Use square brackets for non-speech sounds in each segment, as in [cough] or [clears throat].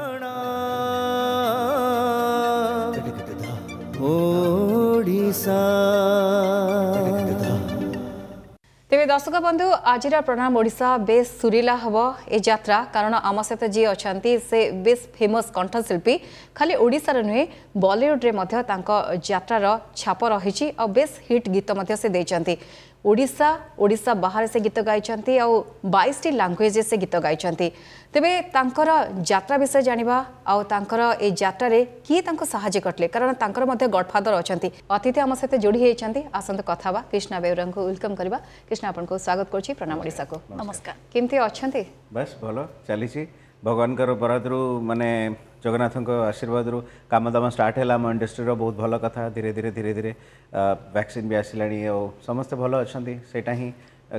तपाईँ दर्शक बन्धु आज प्रणाम ओडा बेस सुरीला हव ए जा कारण आम सहित जि अहिले से बेस फेमस कन्ठशिल्पी खालिओडा र नहेँ बलिउड्रे त छप रह हिट गीत स ओडिशा ओडिशा बाहर से गीत गाई आ बैशटी लांगुएज से गीत गाई तेरे जात्रा विषय जानवा आतारे किए साय करते कारण तर गडफादर अच्छा अतिथि आम सहित जोड़ी होती आसत कथ कृष्णा बेहरा को ओलकम करवा कृष्णा आपन स्वागत कर प्रणाम ओडा को नमस्कार कमी अच्छा बस भल चली भगवान मानते जगन्नाथ आशीर्वाद रू कामदाम स्टार्ट आम इंडस्ट्री बहुत भल कथ धीरे धीरे धीरे धीरे वैक्सीन भी आसला समस्ते भल अच्छा से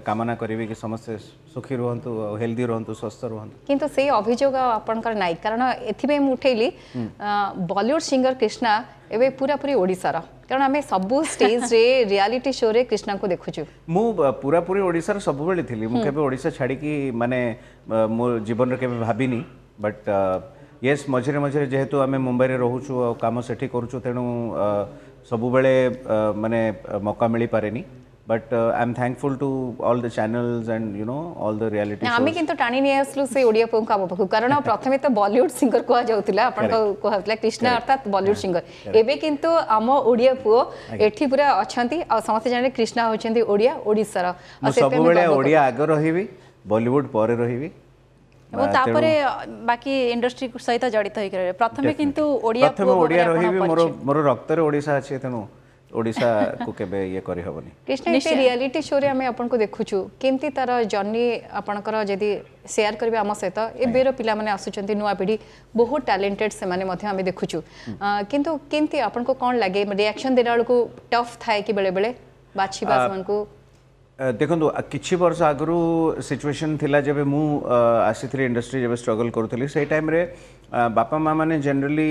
कामना करी कि समस्त सुखी रुहतु हेल्दी रुहतु स्वस्थ रुहतु कि अभोग आपई कारण एम उठेली बलीउड सिंगर कृष्णा एवं पूरा पूरी ओडार कारण आम सब स्टेज रे रियलिटी शो रे कृष्णा को देखु मु पूरा पूरी ओडार सब थी मुझे ओडा छाड़ी मानने मो जीवन के भावनी बट ୟେସ୍ ମଝିରେ ମଝିରେ ଯେହେତୁ ଆମେ ମୁମ୍ବାଇରେ ରହୁଛୁ ଆଉ କାମ ସେଠି କରୁଛୁ ତେଣୁ ସବୁବେଳେ ମାନେ ମକା ମିଳିପାରେନି but I am thankful to all the channels and you know all the reality আমি কিন্তু টানি নিয়ে আসলু সেই ওড়িয়া পুঙ্ক আম পাখু কারণ প্রথমে তো বলিউড সিঙ্গর কুয়া যাউতিলা আপনার কুহাউতিলা কৃষ্ণা অর্থাৎ বলিউড সিঙ্গর এবে কিন্তু আম ওড়িয়া পুও এঠি পুরা অছন্তি আর সমস্ত জানে কৃষ্ণা হচ্ছেন ওড়িয়া ওড়িশার সবুবেলে ওড়িয়া আগে রহিবি বলিউড পরে রহিবি এবং তারপরে বাকি ইন্ডস্ট্রি সহিত জড়িত হয়ে রয়েছে প্রথমে কিন্তু ওড়িয়া প্রথমে ওড়িয়া রহিবি মোর মোর রক্তরে ওড়িশা আছে তেণু ওড়িশা কু কেবে ইয়ে করি হবনি কৃষ্ণ এই রিয়ালিটি শো রে আমি আপনকু দেখুছু কেমতি তার জর্নি আপনকৰ যদি ସେୟାର କରିବେ ଆମ ସହିତ ଏବେର ପିଲାମାନେ ଆସୁଛନ୍ତି ନୂଆ ପିଢ଼ି ବହୁତ ଟ୍ୟାଲେଣ୍ଟେଡ଼ ସେମାନେ ମଧ୍ୟ ଆମେ ଦେଖୁଛୁ କିନ୍ତୁ କେମିତି ଆପଣଙ୍କୁ କ'ଣ ଲାଗେ ରିଆକ୍ସନ୍ ଦେଲା ବେଳକୁ ଟଫ୍ ଥାଏ କି ବେଳେବେଳେ ବାଛିବା ସେମାନଙ୍କୁ ଦେଖନ୍ତୁ କିଛି ବର୍ଷ ଆଗରୁ ସିଚୁଏସନ୍ ଥିଲା ଯେବେ ମୁଁ ଆସିଥିଲି ଇଣ୍ଡଷ୍ଟ୍ରି ଯେବେ ଷ୍ଟ୍ରଗଲ୍ କରୁଥିଲି ସେଇ ଟାଇମ୍ରେ ବାପା ମାଆମାନେ ଜେନେରାଲି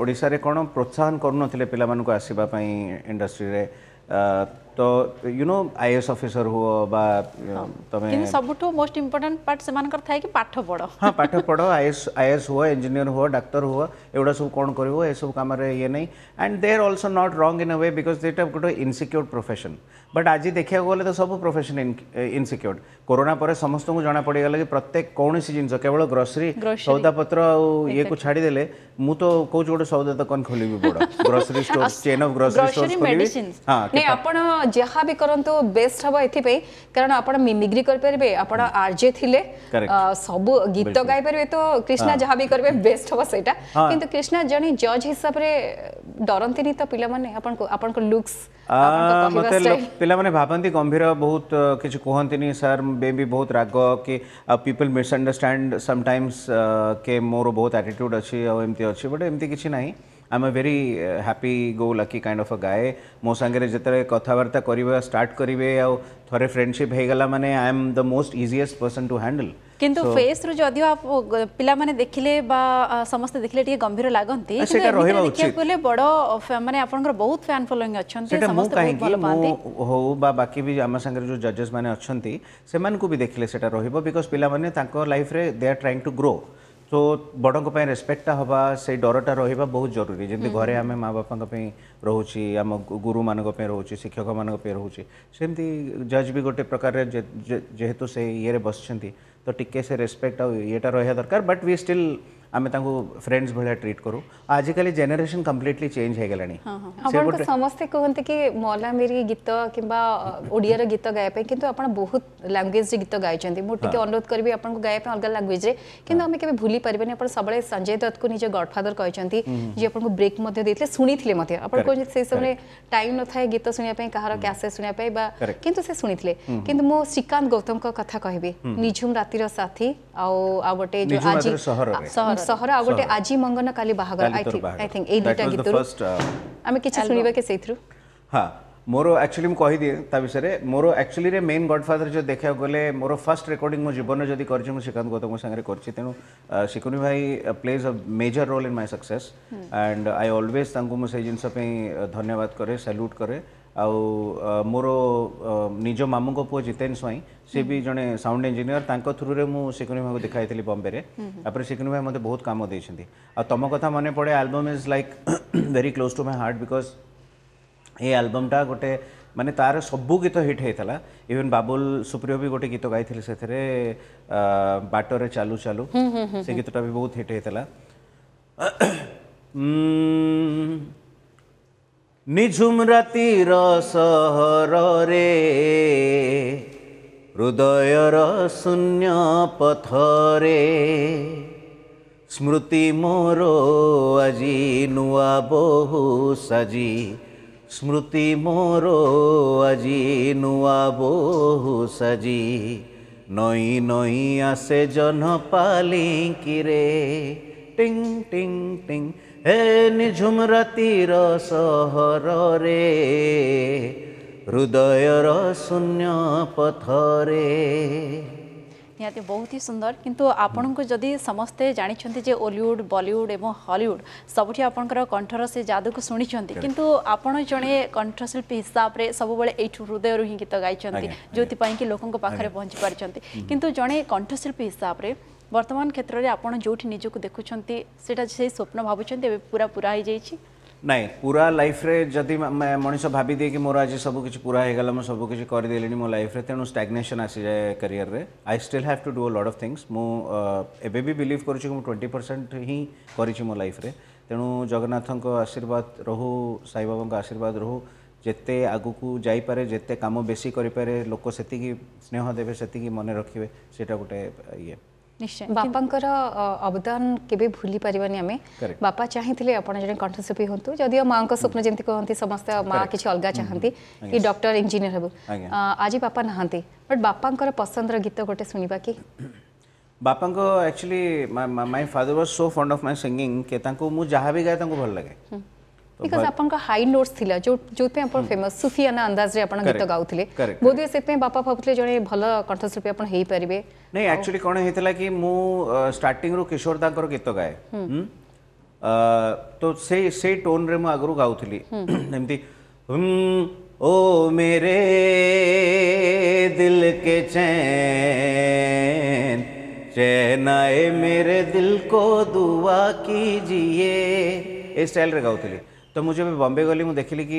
ଓଡ଼ିଶାରେ କ'ଣ ପ୍ରୋତ୍ସାହନ କରୁନଥିଲେ ପିଲାମାନଙ୍କୁ ଆସିବା ପାଇଁ ଇଣ୍ଡଷ୍ଟ୍ରିରେ तो यू नो आईएएस ऑफिसर हो बा हाँ। तमे किन सबटु मोस्ट इंपोर्टेंट पार्ट से मान कर कि पाठ पढो हां पाठ पढो आईएएस आईएएस हो इंजीनियर हो डॉक्टर हो एउटा सब कोन करबो ए सब काम रे ये नै and they are also not wrong in a way because they टप गुटो इनसिक्योर प्रोफेशन बट आज देखिया गोले तो सब प्रोफेशन इनसिक्योर कोरोना पर समस्त को जाना पड़ी गला कि प्रत्येक कोनसी जिंस केवल ग्रोसरी सौदा पत्र ये को छाडी देले मु तो कोच गुटो सौदा त कोन खोलिबो बडो grocery store chain of grocery stores खोलिबो हां ने अपन ଯାହା ବି କରନ୍ତୁ ବେଷ୍ଟ ହବ ଏଥିପାଇଁ କାରଣ ଆପଣ ମିମିଗ୍ରି କରିପାରିବେ ଆପଣ ଆର୍ଜେ ଥିଲେ ସବୁ ଗୀତ ଗାଇପାରିବେ ତ କ୍ରିଷ୍ଣା ଯାହା ବି କରିବେ ବେଷ୍ଟ ହବ ସେଇଟା କିନ୍ତୁ କ୍ରିଷ୍ଣା ଜଣେ ଜଜ୍ ହିସାବରେ ଡରନ୍ତିନି ତ ପିଲାମାନେ ଆପଣଙ୍କୁ ଆପଣଙ୍କ ଲୁକ୍ସ ମୋତେ ପିଲାମାନେ ଭାବନ୍ତି ଗମ୍ଭୀର ବହୁତ କିଛି କୁହନ୍ତିନି ସାର୍ ମେ ବି ବହୁତ ରାଗ କି ପିପଲ୍ ମିସ୍ଅଣ୍ଡରଷ୍ଟାଣ୍ଡ ସମଟାଇମ୍ସ କେ ମୋର ବହୁତ ଆଟିଟ୍ୟୁଡ୍ ଅଛି ଆଉ ଏମିତି ଅଛି ବଟ୍ ଏମିତି କିଛି ନାହିଁ I'm a very happy go lucky kind of a guy. ମୋ ସାଙ୍ଗରେ ଯେତେବେଳେ କଥାବାର୍ତ୍ତା କରିବେ ଷ୍ଟାର୍ଟ କରିବେ ଆଉ ଥରେ ଫ୍ରେଣ୍ଡସିପ୍ ହେଇଗଲା ମାନେ I am the most easiest person to handle କିନ୍ତୁ ଫେସ୍ରୁ ଯଦିଓ ପିଲାମାନେ ଦେଖିଲେ ବା ସମସ୍ତେ ଦେଖିଲେ ଟିକେ ଗମ୍ଭୀର ଲାଗନ୍ତି ସେଟା ରହିବା ଉଚିତ ହେଲେ ବଡ଼ ମାନେ ଆପଣଙ୍କର ବହୁତ ଫ୍ୟାନ୍ ଫଲୋଇଂ ଅଛନ୍ତି ସେଟା ମୁଁ କାହିଁକି ମୁଁ ହଉ ବା ବାକି ବି ଆମ ସାଙ୍ଗରେ ଯେଉଁ ଜଜେସ୍ ମାନେ ଅଛନ୍ତି ସେମାନଙ୍କୁ ବି ଦେଖିଲେ ସେଟା ରହିବ ବିକଜ ପିଲାମାନେ ତାଙ୍କ ଲାଇଫ୍ରେ they are trying to grow so ବଡ଼ଙ୍କ ପାଇଁ ରେସ୍ପେକ୍ଟଟା ହେବା ସେଇ ଡରଟା ରହିବା ବହୁତ ଜରୁରୀ ଯେମିତି ଘରେ ଆମେ ମା ବାପାଙ୍କ ପାଇଁ ରହୁଛି ଆମ ଗୁରୁମାନଙ୍କ ପାଇଁ ରହୁଛି ଶିକ୍ଷକମାନଙ୍କ ପାଇଁ ରହୁଛି ସେମିତି ଜଜ୍ ବି ଗୋଟେ ପ୍ରକାରରେ ଯେହେତୁ ସେ ଇଏରେ ବସିଛନ୍ତି ତ ଟିକେ ସେ ରେସ୍ପେକ୍ଟ ଆଉ ଇଏଟା ରହିବା ଦରକାର ବଟ୍ ୱି ଷ୍ଟିଲ୍ आम फ्रेंड्स भाया ट्रिट करूँ आजिकल जेनेसन कम्प्लीटली चेंज हो गला आपको समस्ते कहते कि मौला मेरी गीत कि ओडियार गीत गायापी कि बहुत लांगुएज गीत गायचे मुझे अनुरोध करी आपको गायापी अलग लांगुएज कि आम भूली पारे आप सब संजय दत्त को निज गडफादर कहते जी आपको ब्रेक देते शुणी आप समय टाइम न था गीत शुणापी कहार क्यासे शुणापी कि से शुणी कि मो श्रीकांत गौतम कथा कहबी हम्म. निझुम रातिर साथी आउ गोटे सहर ସହର ଆଉ ଗୋଟେ ଆଜି ମଙ୍ଗନ କାଲି ବାହାଘର ଆଇ ଥିଙ୍କ ଆଇ ଥିଙ୍କ ଏଇ ଦୁଇଟା ଗୀତରୁ ଆମେ କିଛି ଶୁଣିବା କି ସେଇଥିରୁ ହଁ ମୋର ଆକ୍ଚୁଆଲି ମୁଁ କହିଦିଏ ତା ବିଷୟରେ ମୋର ଆକ୍ଚୁଆଲିରେ ମେନ୍ ଗଡ଼ଫାଦର ଯେଉଁ ଦେଖିବାକୁ ଗଲେ ମୋର ଫାର୍ଷ୍ଟ ରେକର୍ଡିଂ ମୋ ଜୀବନରେ ଯଦି କରିଛି ମୁଁ ଶ୍ରୀକାନ୍ତ ଗୌତମଙ୍କ ସାଙ୍ଗରେ କରିଛି ତେଣୁ ଶିକୁନି ଭାଇ plays a major role in my success and I always ତାଙ୍କୁ ମୁଁ ସେଇ ଜିନିଷ ପାଇଁ ଧନ୍ୟବାଦ କରେ ସାଲ୍ୟୁଟ୍ କରେ ଆଉ ମୋର ନିଜ ମାମୁଙ୍କ ପୁଅ ଜିତେନ୍ ସ୍ୱାଇଁ ସେ ବି ଜଣେ ସାଉଣ୍ଡ ଇଞ୍ଜିନିୟର ତାଙ୍କ ଥ୍ରୁରେ ମୁଁ ସିକୁନି ଭାଇଙ୍କୁ ଦେଖାଇଥିଲି ବମ୍ବେରେ ତାପରେ ସିକୁନି ଭାଇ ମୋତେ ବହୁତ କାମ ଦେଇଛନ୍ତି ଆଉ ତମ କଥା ମନେ ପଡ଼େ album is like very close to my heart because ଏ ଆଲବମ୍ଟା ଗୋଟେ ମାନେ ତାର ସବୁ ଗୀତ ହିଟ୍ ହେଇଥିଲା ଇଭେନ୍ ବାବୁଲ ସୁପ୍ରିୟ ବି ଗୋଟେ ଗୀତ ଗାଇଥିଲେ ସେଥିରେ ବାଟରେ ଚାଲୁ ଚାଲୁ ସେ ଗୀତଟା ବି ବହୁତ ହିଟ୍ ହେଇଥିଲା निझुम्रती र सहर रे हृदय र शून्य पथ रे स्मृति मोरो अजी नुआ बहु सजी स्मृति मोरो अजी नुआ बहु सजी नय नय आसे जनपालि किरे टिंग टिंग टिंग হে নিঝুম রাতির সহরে হৃদয়র শূন্য পথরে ନିହାତି ବହୁତ ହି ସୁନ୍ଦର କିନ୍ତୁ ଆପଣଙ୍କୁ ଯଦି ସମସ୍ତେ ଜାଣିଛନ୍ତି ଯେ ଓଲିଉଡ଼ ବଲିଉଡ଼ ଏବଂ ହଲିଉଡ଼ ସବୁଠି ଆପଣଙ୍କର କଣ୍ଠର ସେ ଯାଦୁକୁ ଶୁଣିଛନ୍ତି କିନ୍ତୁ ଆପଣ ଜଣେ କଣ୍ଠଶିଳ୍ପୀ ହିସାବରେ ସବୁବେଳେ ଏଇଠୁ ହୃଦୟରୁ ହିଁ ଗୀତ ଗାଇଛନ୍ତି ଯେଉଁଥିପାଇଁ କି ଲୋକଙ୍କ ପାଖରେ ପହଞ୍ଚି ପାରିଛନ୍ତି କିନ୍ତୁ ଜଣେ କଣ୍ଠଶିଳ୍ପୀ ହିସାବରେ বর্তমান ক্ষেত্রে আপনার যেটি নিজকে দেখুম সেটা সেই স্বপ্ন ভাবুচ্ছেন এবে পুরা পুরা হয়ে যাই ନାଇଁ ପୁରା ଲାଇଫ୍ରେ ଯଦି ମଣିଷ ଭାବିଦିଏ କି ମୋର ଆଜି ସବୁକିଛି ପୁରା ହେଇଗଲା ମୁଁ ସବୁକିଛି କରିଦେଲିଣି ମୋ ଲାଇଫ୍ରେ ତେଣୁ ଷ୍ଟାଗ୍ନେସନ୍ ଆସିଯାଏ କ୍ୟାରିୟର୍ରେ I still have to do a lot of things ମୁଁ ଏବେ ବି ବିଲିଭ୍ କରୁଛି କି ମୁଁ ଟ୍ୱେଣ୍ଟି ପରସେଣ୍ଟ ହିଁ କରିଛି ମୋ ଲାଇଫ୍ରେ ତେଣୁ ଜଗନ୍ନାଥଙ୍କ ଆଶୀର୍ବାଦ ରହୁ ସାଇବାବାଙ୍କ ଆଶୀର୍ବାଦ ରହୁ ଯେତେ ଆଗକୁ ଯାଇପାରେ ଯେତେ କାମ ବେଶୀ କରିପାରେ ଲୋକ ସେତିକି ସ୍ନେହ ଦେବେ ସେତିକି ମନେ ରଖିବେ ସେଇଟା ଗୋଟେ ଇଏ ନିଶ୍ଚୟ ବାପାଙ୍କର ଅବଦାନ କେବେ ଭୁଲି ପାରିବାନି ଆମେ ବାପା ଚାହିଁଥିଲେ ଆପଣ ଜଣେ କଣ୍ଠଶିଳ୍ପୀ ହୁଅନ୍ତୁ ଯଦିଓ ମାଆଙ୍କ ସ୍ୱପ୍ନ ଯେମିତି କୁହନ୍ତି ସମସ୍ତେ ମାଆ କିଛି ଅଲଗା ଚାହାନ୍ତି କି ଡକ୍ଟର ଇଞ୍ଜିନିୟର ହେବୁ ଆଜି ବାପା ନାହାନ୍ତି ବଟ୍ ବାପାଙ୍କର ପସନ୍ଦର ଗୀତ ଗୋଟେ ଶୁଣିବା କି ବାପାଙ୍କ actually my father was so fond of my singing କି ତାଙ୍କୁ ମୁଁ ଯାହା ବି ଗାଏ ତାଙ୍କୁ ଭଲ ଲାଗେ बिकॉज़ आपन हाई नोट्स थिला जो जो फेमस सुफियाना अंदाज गीत गाउथिले बोदे से बापा फपुतले जने भलो कंठशिल्पी आपन नहीं एक्चुअली कोन हेतला कि मु किशोर दा गीत तो गाए हम्म। हम्म? तो से टोन रे मु अगरु हम्म। [clears throat] ओ मेरे दिल के चैन चैन आए मेरे दिल को दुआ कीजिए ए स्टाइल रे गाउथिली तो मुझे भी बॉम्बे गली मुझे देखली कि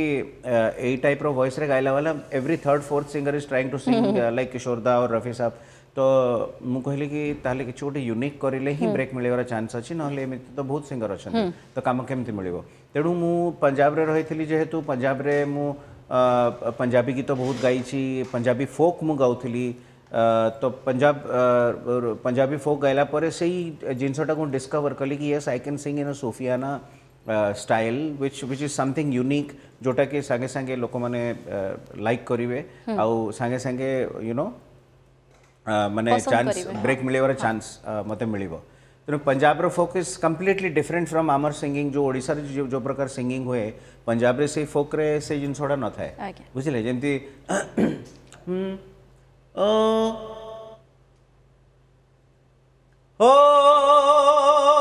ए टाइप रो गाइला वाला every third fourth singer is trying to sing like Kishore da और रफी साहब तो मुझे कहले कि ताले कि छोटे यूनिक करले ही ब्रेक मिलेवरा चांस अछि नहले एमित तो बहुत सिंगर अच्छे हम्म। तो कम केमति मिलिवो तेणु मु पंजाब रे रहैथिली जेहेतु पंजाब रे मु पंजाबी गीत बहुत गाई पंजाबी फोक मु गाउथिली तो पंजाब पंजाबी फोक गाइला से सही जिनसटा को डिस्कवर करली कि ये I can sing in a Sufiana style which which is something unique जोटा कि सागे सागे लोक मैंने लाइक करेंगे आगे सागे यू नो मैंने चान्स ब्रेक मिलवर चान्स मत मिल तेनाली Punjab folk is completely different from आमर सिंगिंग जो ओडार जो, प्रकार सिंगिंग हुए पंजाब से फोक रे जिन न था बुझे जमी ओ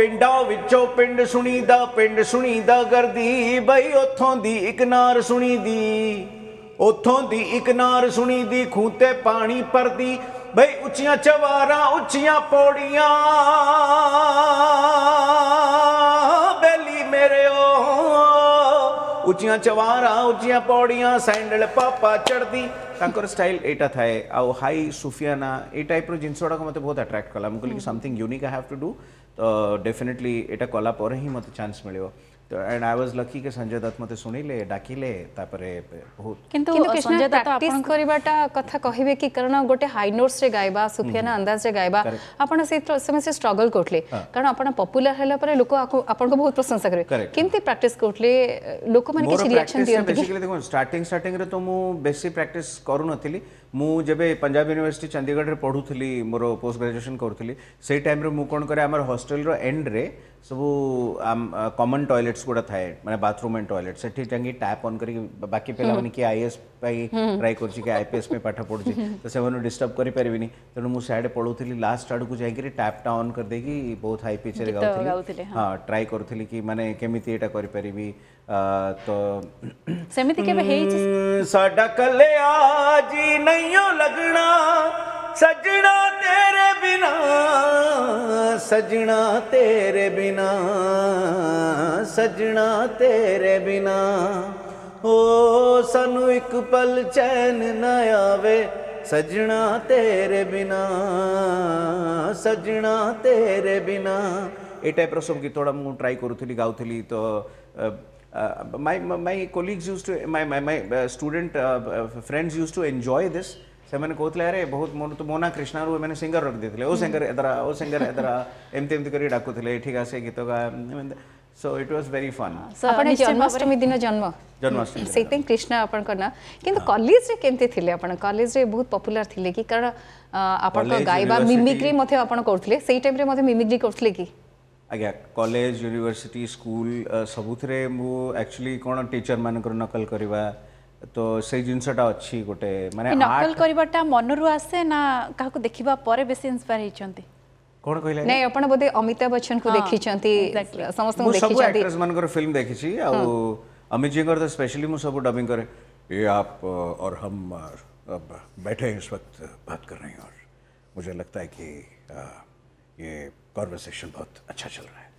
ਪਿੰਡਾਂ ਵਿੱਚੋਂ ਪਿੰਡ ਸੁਣੀਦਾ ਪਿੰਡ ਸੁਣੀਦਾ ਕਰਦੀ ਬਈ ਉੱਥੋਂ ਦੀ ਇੱਕ ਨਾਰ ਸੁਣੀਦੀ ਉੱਥੋਂ ਦੀ ਇੱਕ ਨਾਰ ਸੁਣੀਦੀ ਖੂਤੇ ਪਾਣੀ ਪਰਦੀ ਬਈ ਉੱਚੀਆਂ ਚਵਾਰਾਂ ਉੱਚੀਆਂ ਪੌੜੀਆਂ ਬੇਲੀ ਮੇਰੇ ਓ ਉੱਚੀਆਂ ਚਵਾਰਾਂ ਉੱਚੀਆਂ ਪੌੜੀਆਂ ਸੈਂਡਲ ਪਾਪਾ ਚੜਦੀ ତାଙ୍କର ଷ୍ଟାଇଲ୍ ଏଇଟା ଥାଏ ଆଉ ହାଇ ସୁଫିଆନା ଏଇ ଟାଇପ୍ର ଜିନିଷଗୁଡ଼ାକ ମୋତେ ବହୁତ ଆଟ୍ରାକ୍ଟ କଲା ମୁଁ କହିଲି କି something unique I have to do definitely ଏଇଟା କଲା ପରେ ହିଁ ମୋତେ ଚାନ୍ସ ମିଳିବ ଆଣ୍ଡ ଆଇ ୱାଜ୍ ଲକି କି ସଞ୍ଜୟ ଦତ୍ତ ମୋତେ ଶୁଣିଲେ ଡାକିଲେ ତାପରେ ବହୁତ କିନ୍ତୁ ସଞ୍ଜୟ ଦତ୍ତ ପ୍ରାକ୍ଟିସ୍ କରିବାଟା କଥା କହିବେ କି କାରଣ ଗୋଟେ ହାଇ ନୋଟ୍ସରେ ଗାଇବା ସୁଫିଆନା ଅନ୍ଦାଜରେ ଗାଇବା ଆପଣ ସେଇ ସେମାନେ ସେ ଷ୍ଟ୍ରଗଲ୍ କରୁଥିଲେ କାରଣ ଆପଣ ପପୁଲାର ହେଲା ପରେ ଲୋକ ଆପଣଙ୍କୁ ବହୁତ ପ୍ରଶଂସା କରିବେ କେମିତି ପ୍ରାକ୍ଟିସ୍ କରୁଥିଲେ ଲୋକମାନେ କିଛି ରିଆକ୍ସନ୍ ଦିଅନ୍ତି କି ବେସିକାଲି ଦେଖନ୍ତୁ ଷ୍ଟାର୍ଟିଂ ଷ୍ଟାର୍ଟିଂରେ ତ ମୁଁ ବେଶୀ ପ୍ରାକ୍ଟିସ୍ କରୁନଥିଲି मुझे पंजाब यूनिवर्सिटी चंडीगढ़ में पढ़ू थी मोर पोस्ट ग्राजुएसन करुँ से टाइम मुझे कौन करे आम हस्टेल एंड रे सब कमन टॉयलेट्स गुड़ा थाए मैं बाथरूम एंड टॉयलेट से टैप अन करके बाकी पे किए आई एस ट्राए कर आईपीएस पाठ पढ़ुँ तो से डिस्टर्ब करें तेणु मुझे पढ़ू लास्ट आड़ को जाकि टैपटा अन करदे बहुत हाई पिच रे गाँव हाँ ट्राए करी कि मैंने केमी ये करी तो सजना तेरे बिना सजना तेरे बिना सजना तेरे बिना हो सानू एक पल चैन ना आवे सजना तेरे बिना सजना तेरे बिना ये टाइप रो संगीत थोड़ा मुझे ट्राई करूली गाँवी तो my my colleagues used to my my my student friends used to enjoy this से मैंने कहते अरे बहुत मोन तो मोना कृष्णा रू मैंने सिंगर रख देते ओ सिंगर हम्म। एदरा ओ सिंगर एदरा एमती एमती कर डाकुले ठीक से गीत गाए so it was very fun so apana janmashtami dina janma janmashtami seitin krishna apanka na kintu college re kemti thile apana college re bahut popular thile ki karan apanka gaiba mimicry mathe apana koruthile sei time re mathe mimicry koruthile ki ଆଜ୍ଞା college university school ସବୁଥିରେ ମୁଁ actually କ'ଣ teacher ମାନଙ୍କର ନକଲ କରିବା ତ ସେଇ ଜିନିଷଟା ଅଛି ଗୋଟେ ମାନେ ନକଲ କରିବାଟା ମନରୁ ଆସେ ନା କାହାକୁ ଦେଖିବା ପରେ ବେଶୀ ଇନ୍ସପାୟାର ହେଇଛନ୍ତି কোন अमित जी स्पेशली मुझे सब डबिंग ये आप और हम बैठे हैं इस वक्त बात कर रहे हैं और मुझे लगता है कि ये कॉन्वर्सेशन बहुत अच्छा चल रहा है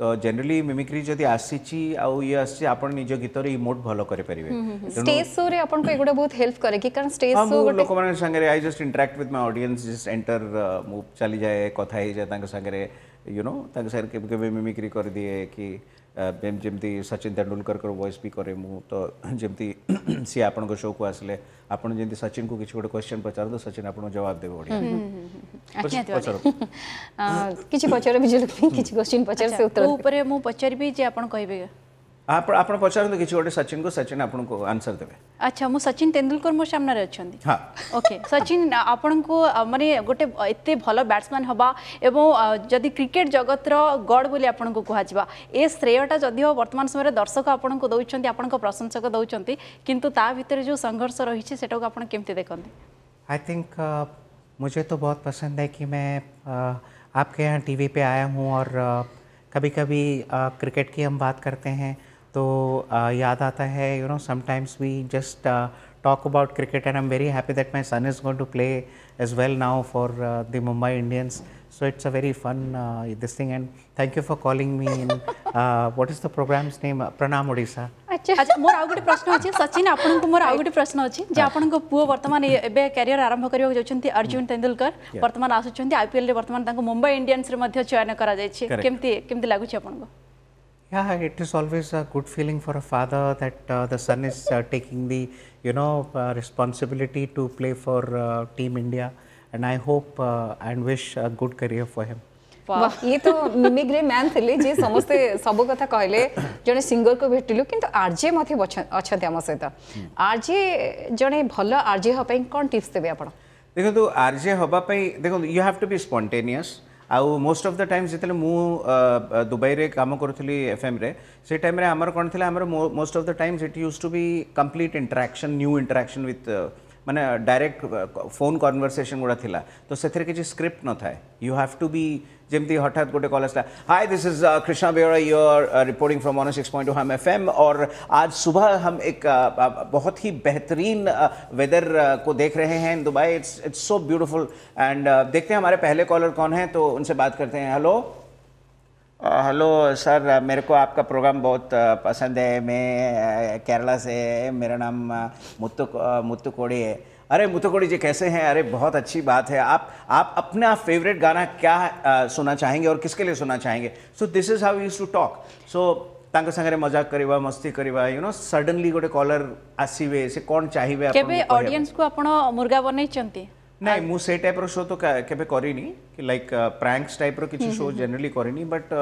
ତ ଜେନେରାଲି ମିମିକ୍ରି ଯଦି ଆସିଛି ଆଉ ଇଏ ଆସିଛି ଆପଣ ନିଜ ଗୀତରେ ଇମୋଟ୍ ଭଲ କରିପାରିବେ ଷ୍ଟେଜ୍ ଶୋରେ ଆପଣଙ୍କୁ ଏଗୁଡ଼ା ବହୁତ ହେଲ୍ପ କରେ କି କାରଣ ଷ୍ଟେଜ୍ ଶୋ ଗୋଟେ ଲୋକମାନଙ୍କ ସାଙ୍ଗରେ I just interact with my audience just enter ମୁଁ ଚାଲିଯାଏ କଥା ହେଇଯାଏ ତାଙ୍କ ସାଙ୍ଗରେ ୟୁ ନୋ ତାଙ୍କ ସାଙ୍ଗରେ କେବେ କେବେ ମିମିକ୍ରି କରିଦିଏ କି ଯେମିତି ସଚିନ ତେନ୍ଦୁଲକରଙ୍କର ଭଏସ୍ ବି କରେ ମୁଁ ତ ଯେମିତି ସିଏ ଆପଣଙ୍କ ଶୋକୁ ଆସିଲେ ଆପଣ ଯେମିତି ସଚିନକୁ କିଛି ଗୋଟେ କ୍ୱେଶ୍ଚନ୍ ପଚାରନ୍ତୁ ସଚିନ ଆପଣଙ୍କୁ ଜବାବ ଦେବେ ଓଡ଼ିଆ କିଛି ପଚାର ବିଜୟ ଲକ୍ଷ୍ମୀ କିଛି କ୍ୱେଶ୍ଚନ୍ ପଚାର ଉପରେ ମୁଁ ପଚାରିବି ଯେ ଆପଣ କହିବେ आप पचार तो गोटे सचिन को सचिन आप आंसर देते अच्छा मुझे सचिन तेंदुलकर मो सामने हाँ ओके सचिन आपण को मानते गोटे एत भल बैट्समैन हाँ और जदि क्रिकेट जगत गड बोली आपन को कह श्रेयटा जदि बर्तमान समय दर्शक आपन को दौरान आपण प्रशंसक दौरान कितु ता भितर जो संघर्ष रही है सेटा को आपड़ के देखते आई थिंक मुझे तो बहुत पसंद है कि मैं आपके यहाँ टी पे आया हूँ और कभी कभी क्रिकेट की हम बात करते हैं तो uh, याद आता है you know sometimes we just talk about cricket and I am very happy that my son is going to play as well now for the Mumbai Indians so it's a very fun this thing and thank you for calling me in what is the programme's name Pranam Odisha अच्छा अच्छा मोर आउ गोटे प्रश्न अच्छे सचिन आप प्रश्न अच्छे आप पुओ एवं क्यारिययर आरंभ करने अर्जुन तेन्दुलकर बर्तमान आसुच्च आईपीएल बर्तमान मुंबई इंडियन्स चयन करके लगुच आपको Yeah, it is always a good feeling for a father that uh, the son is uh, taking the, you know, uh, responsibility to play for uh, Team India. And I hope uh, and wish a good career for him. ଇଏ ତ ମିମିକ୍ରେ man ଥିଲେ ଯିଏ ସମସ୍ତେ ସବୁ କଥା କହିଲେ ଜଣେ ସିଙ୍ଗରକୁ ଭେଟିଲୁ କିନ୍ତୁ ଆର୍ଜେ ମଧ୍ୟ ଅଛନ୍ତି ଆମ ସହିତ ଆର୍ଜେ ଜଣେ ଭଲ ଆର୍ଜେ ହେବା ପାଇଁ କ'ଣ ଟିପ୍ସ देखो तो ଦେଖନ୍ତୁ ଆର୍ଜେ ହେବା देखो ଦେଖନ୍ତୁ you have to be spontaneous ଆଉ ମୋଷ୍ଟ ଅଫ୍ ଦ ଟାଇମ୍ ଯେତେବେଳେ ମୁଁ ଦୁବାଇରେ କାମ କରୁଥିଲି ଏଫ୍ଏମ୍ରେ ସେ ଟାଇମ୍ରେ ଆମର କ'ଣ ଥିଲା ଆମର ମୋଷ୍ଟ ଅଫ୍ ଦ ଟାଇମ୍ ସେଠି used to be complete interaction new interaction with direct phone phone गुड़ा ଗୁଡ଼ା तो से किसी स्क्रिप्ट न था यू हाव टू बी जमी हठात गोटे कल आसा hi this is Krishna Bera your reporting from one six point two हम एफ और आज सुबह हम एक बहुत ही बेहतरीन वेदर को देख रहे हैं Dubai it's it's so beautiful and देखते हैं हमारे पहले कॉलर कौन है तो उनसे बात करते हैं हेलो हेलो सर मेरे को आपका प्रोग्राम बहुत पसंद है मैं केरला से मेरा नाम मुत्तु मुत्तु कोड़ी है अरे मुत्तु कोड़ी जी कैसे हैं अरे बहुत अच्छी बात है आप आप अपना फेवरेट गाना क्या सुना सुनना चाहेंगे और किसके लिए सुनना चाहेंगे so this is how used to talk so ତାଙ୍କ ସାଙ୍ଗରେ ମଜାକ କରିବା ମସ୍ତି କରିବା ୟୁ ନୋ ସଡନଲି ଗୋଟେ କଲର ଆସିବେ ସେ କ'ଣ ଚାହିଁବେ କେବେ ଅଡିଏନ୍ସକୁ ଆପଣ ମୁର୍ଗା ବନେଇଛନ୍ତି ନାଇଁ ମୁଁ ସେଇ ଟାଇପ୍ର ଶୋ ତ କେବେ କରିନି ଲାଇକ୍ ପ୍ରାଙ୍କସ୍ ଟାଇପ୍ର କିଛି ଶୋ ଜେନେରାଲି କରିନି ବଟ୍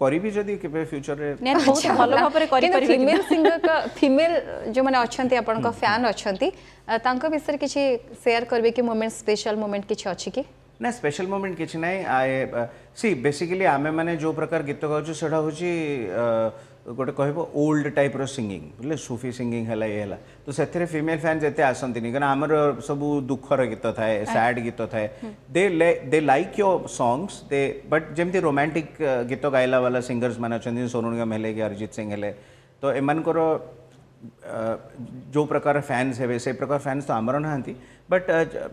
କରିବି ଯଦି କେବେ ଫ୍ୟୁଚରରେ ବହୁତ ଭଲ ଭାବରେ କରିପାରିବେ ଫିମେଲ ସିଙ୍ଗର ଫିମେଲ ଯେଉଁମାନେ ଅଛନ୍ତି ଆପଣଙ୍କ ଫ୍ୟାନ୍ ଅଛନ୍ତି ତାଙ୍କ ବିଷୟରେ କିଛି ସେୟାର କରିବେ କି ମୋମେଣ୍ଟ ସ୍ପେଶାଲ ମୋମେଣ୍ଟ କିଛି ଅଛି କି ନା ସ୍ପେଶାଲ ମୋମେଣ୍ଟ କିଛି ନାହିଁ ସି ବେସିକାଲି ଆମେମାନେ ଯେଉଁ ପ୍ରକାର ଗୀତ ଗାଉଛୁ ସେଇଟା ହେଉଛି गोटे कह ओल्ड टाइप सिंगिंग बोले सूफी सिंगिंग है ये तो से फिमेल फैन्स एत आसती क्या आमर सब दुखर गीत था सैड गीत था they like your songs they but जमी रोमांटिक गीत गायला वाला सिंगर्स मैंने अच्छा सोनू निगम है कि अरिजित सिंह है तो एम जो प्रकार फैन्स है से प्रकार फैन्स तो आमर ना but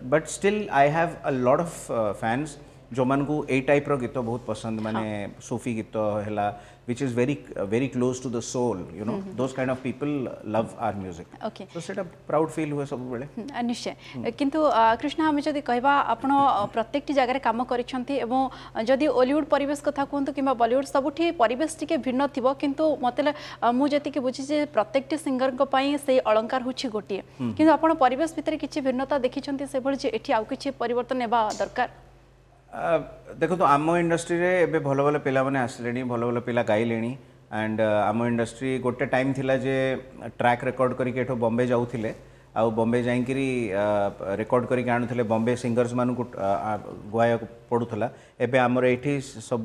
but still I have a lot of fans जो मूँ यही टाइप्र गीत बहुत पसंद मानने सूफी गीत है which is very uh, very close to the soul you know mm -hmm. those kind of people love our music okay so সেটা প্রাউড ফিল হুয়ে সব বেলে নিশ্চয় কিন্তু কৃষ্ণ আমি যদি কইবা আপন প্রত্যেকটি জায়গায় কাম করিছন্তি এবং যদি অলিউড পরিবেশ কথা কুহন্তু কিংবা বলিউড সবুঠি পরিবেশ টিকে ভিন্ন থিব কিন্তু মতে মু যেতিকি বুঝি যে প্রত্যেকটি সিঙ্গরଙ୍କ ପାଇଁ সেই অলঙ্কার হচ্ছে গোটিয়ে কিন্তু আপন পরিবেশ ভিতরে কিছু ভিন্নতা দেখিছন্তি সেভাবে যে এটি আউ কিছু পরিবর্তন নেবা দরকার ଦେଖନ୍ତୁ ଆମ ଇଣ୍ଡଷ୍ଟ୍ରିରେ ଏବେ ଭଲ ଭଲ ପିଲାମାନେ ଆସିଲେଣି ଭଲ ଭଲ ପିଲା ଗାଇଲେଣି ଆଣ୍ଡ ଆମ ଇଣ୍ଡଷ୍ଟ୍ରି ଗୋଟେ ଟାଇମ୍ ଥିଲା ଯେ ଟ୍ରାକ୍ ରେକର୍ଡ଼ କରିକି ଏଠୁ ବମ୍ବେ ଯାଉଥିଲେ आ बम्बे रिकॉर्ड करके आणुले बम्बे सिंगर्स मान गुआक पड़ूला एवं आमर ये सब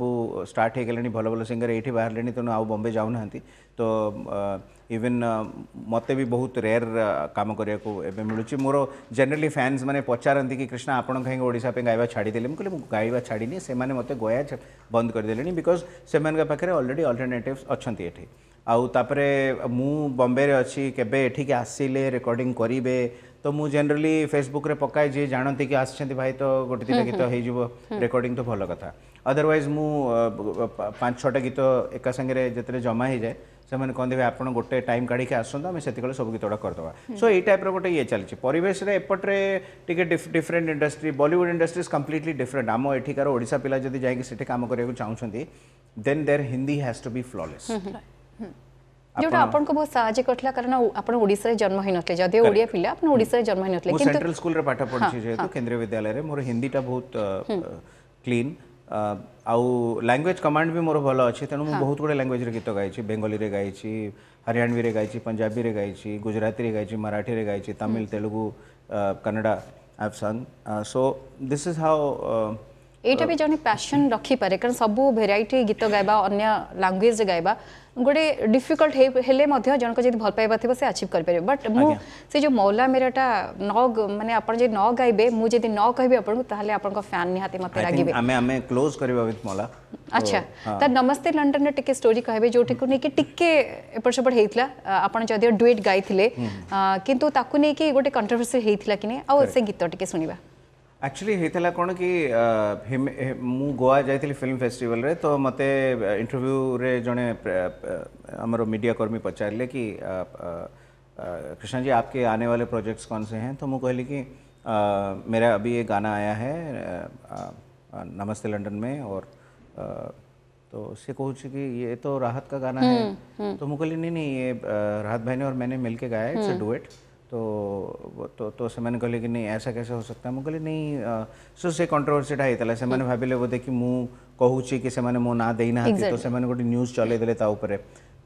स्टार्ट भल भल सिंगर ये बाहर तेना आउ बम्बे जाऊना तो इवेन मत भी बहुत रेयर काम करने मिलूँ मोर जेनेली फैन्स मैंने पचारती कि कृष्णा आपण कहीं ओडापे दे कहे मुझे गायबा छाड़ी से मैंने मतलब गया बंद करदे बिकज से पाखे अलरेडी अल्टरनेटिव अच्छा ଆଉ ତାପରେ ମୁଁ ବମ୍ବେରେ ଅଛି କେବେ ଏଠିକି ଆସିଲେ ରେକର୍ଡ଼ିଂ କରିବେ ତ ମୁଁ ଜେନେରାଲି ଫେସବୁକ୍ରେ ପକାଏ ଯିଏ ଜାଣନ୍ତି କି ଆସିଛନ୍ତି ଭାଇ ତ ଗୋଟେ ଦିନ ଗୀତ ହେଇଯିବ ରେକର୍ଡ଼ିଂ ତ ଭଲ କଥା ଅଦରୱାଇଜ୍ ମୁଁ ପାଞ୍ଚ ଛଅଟା ଗୀତ ଏକା ସାଙ୍ଗରେ ଯେତେବେଳେ ଜମା ହେଇଯାଏ ସେମାନେ କହନ୍ତି ଆପଣ ଗୋଟେ ଟାଇମ୍ କାଢ଼ିକି ଆସନ୍ତୁ ଆମେ ସେତିକିବେଳେ ସବୁ ଗୀତଗୁଡ଼ା କରିଦେବା ସୋ ଏଇ ଟାଇପ୍ର ଗୋଟେ ଇଏ ଚାଲିଛି ପରିବେଶରେ ଏପଟରେ ଟିକେ different industry Bollywood industries completely different ଆମ ଏଠିକାର ଓଡ଼ିଶା ପିଲା ଯଦି ଯାଇକି ସେଠି କାମ କରିବାକୁ ଚାହୁଁଛନ୍ତି then there Hindi has to be flawless ᱡᱚᱛᱚ ᱟᱯᱱᱠᱚ ᱵᱚᱦᱩ ᱥᱟᱦᱟᱡᱤᱠ ᱠᱚᱴᱞᱟ ᱠᱟᱨᱟᱱᱟ ᱟᱯᱱᱚ ᱩᱰᱤᱥᱟᱨᱮ ᱡᱟᱱᱢ ᱦᱮᱱ ᱛᱮ ᱡᱟᱫᱤ ᱚᱰᱤᱭᱟ ᱯᱤᱞᱮ ᱟᱯᱱᱚ ᱩᱰᱤᱥᱟᱨᱮ ᱡᱟᱱᱢ ᱦᱮᱱ ᱱᱚᱛᱞᱮ ᱠᱤᱱᱛᱩ ᱥᱮᱱᱴᱨᱟᱞ ᱥᱠᱩᱞ ᱨᱮ ᱯᱟഠ ᱯᱟᱲᱦᱤ ᱪᱤᱡᱮ ᱛᱚ ᱠᱮᱱᱫᱨᱭ ᱵᱤᱫᱭᱟᱞᱟᱭᱨᱮ ᱢᱚᱨᱚ ᱦᱤᱱᱫᱤ ᱴᱟ ᱵᱚᱦᱩ ᱠᱞᱤᱱ ᱟᱩ ᱞᱟᱝᱜᱩᱭᱮᱡ ᱠᱚᱢᱟᱱᱰ ᱵᱤ ᱢᱚᱨᱚ ᱵᱚᱞᱚ ᱟᱪᱷᱮ ᱛᱮᱱᱩ ᱢᱚ ᱵᱚᱦᱩ ᱵᱚᱨᱮ ᱞᱟᱝᱜᱩ एटा भी जने पैशन रखि पारे कारण सब भेर गीत गाइबा अन्य लैंग्वेज गाइबा गोटे डिफिकल्ट हेले जन को भल पाइबा थे से अचीव कर पारे बट मु जो मौला मेराटा न माने आपन न गाइबे मु न कहबे आपन फैन निहाते मते लागिबे अच्छा नमस्ते लंडन रे टिके स्टोरी कहबे जोठे को नेके टिके एपर सपर हेइतला गोटे कंट्रोवर्सी हेइतला किने गीत टिके सुनिबा कौन कि मु କି जा फिल्म फेस्टिवल रे तो मते इंटरव्यू रे जड़े आमर मीडिया कर्मी पचारे कि कृष्णा जी आपके आने वाले प्रोजेक्ट्स कौन से हैं तो मु कहली कि आ, मेरा अभी ये गाना आया है आ, आ, नमस्ते लंदन में और आ, तो उससे कहूँ कि ये तो राहत का गाना है तो मैं कहली नहीं नहीं ये राहत भाई ने और मैंने मिलके गाया इट्स अ डुएट तो, तो तो तो से मैंने कहले कि नहीं ऐसा कैसे हो सकता है मुझे नहीं सो से कंट्रोवर्सीटा हेतला से मैंने भाबिले वो देखि मु कहूछि कि से मैंने मो ना देना तो exactly. तो से मैंने गोटे न्यूज चले देले ता ऊपर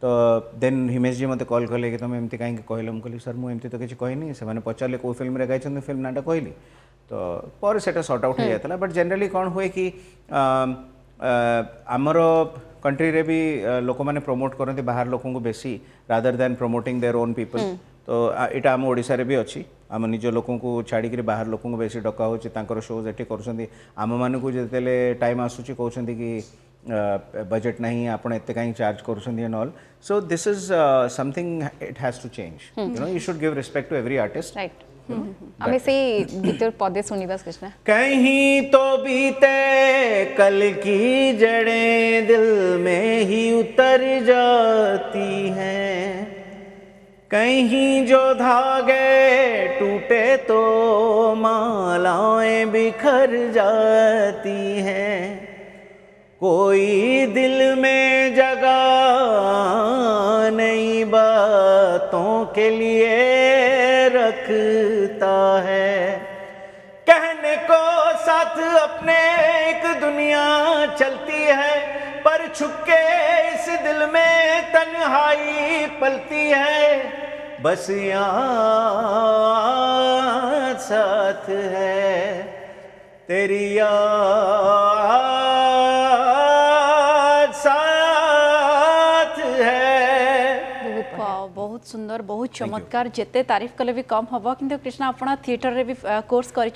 तो देन हिमेश जी मते कॉल करले कि तुम एमती काई के कहले हम सर मु एमती तो किछ कहि नहीं से मैंने पचले फिल्म रे कहली तो पर सेटा सॉर्ट आउट हो जायतला बट जनरली कोन होए कि आमर कंट्री रे भी लोक माने प्रमोट करनते बाहर लोकों बेसी rather than promoting their own people तो यहाँ आम ओडार भी अच्छी आम निज लोक ଛାଡ଼ିକିରି ବାହାର ଲୋକଙ୍କୁ ବେଶୀ ଡକା ହେଉଛି ତାଙ୍କର ସୋଜ୍ ଏଠି କରୁଛନ୍ତି ଆମମାନଙ୍କୁ ଯେତେବେଳେ ଟାଇମ୍ ଆସୁଛି କହୁଛନ୍ତି बजेट ना आपण एत कहीं चार्ज करो also this is something it has to change you know you should give respect to every artist right हमें से गीतर पदे सुनिबा कृष्णा कहीं तो बीते कल की जड़ें दिल में ही उतर जाती हैं कहीं जो धागे टूटे तो मालाएं बिखर जाती हैं कोई दिल में जगा नहीं बातों के लिए रखता है कहने को साथ अपने एक दुनिया चलती है पर छुपके इस दिल में तन्हाई पलती है बस यहाँ साथ है तेरी याद सुंदर बहुत चमत्कार जिते तारीफ कले भी कम हम कि कृष्णा आप थिएटर में भी कोर्स कर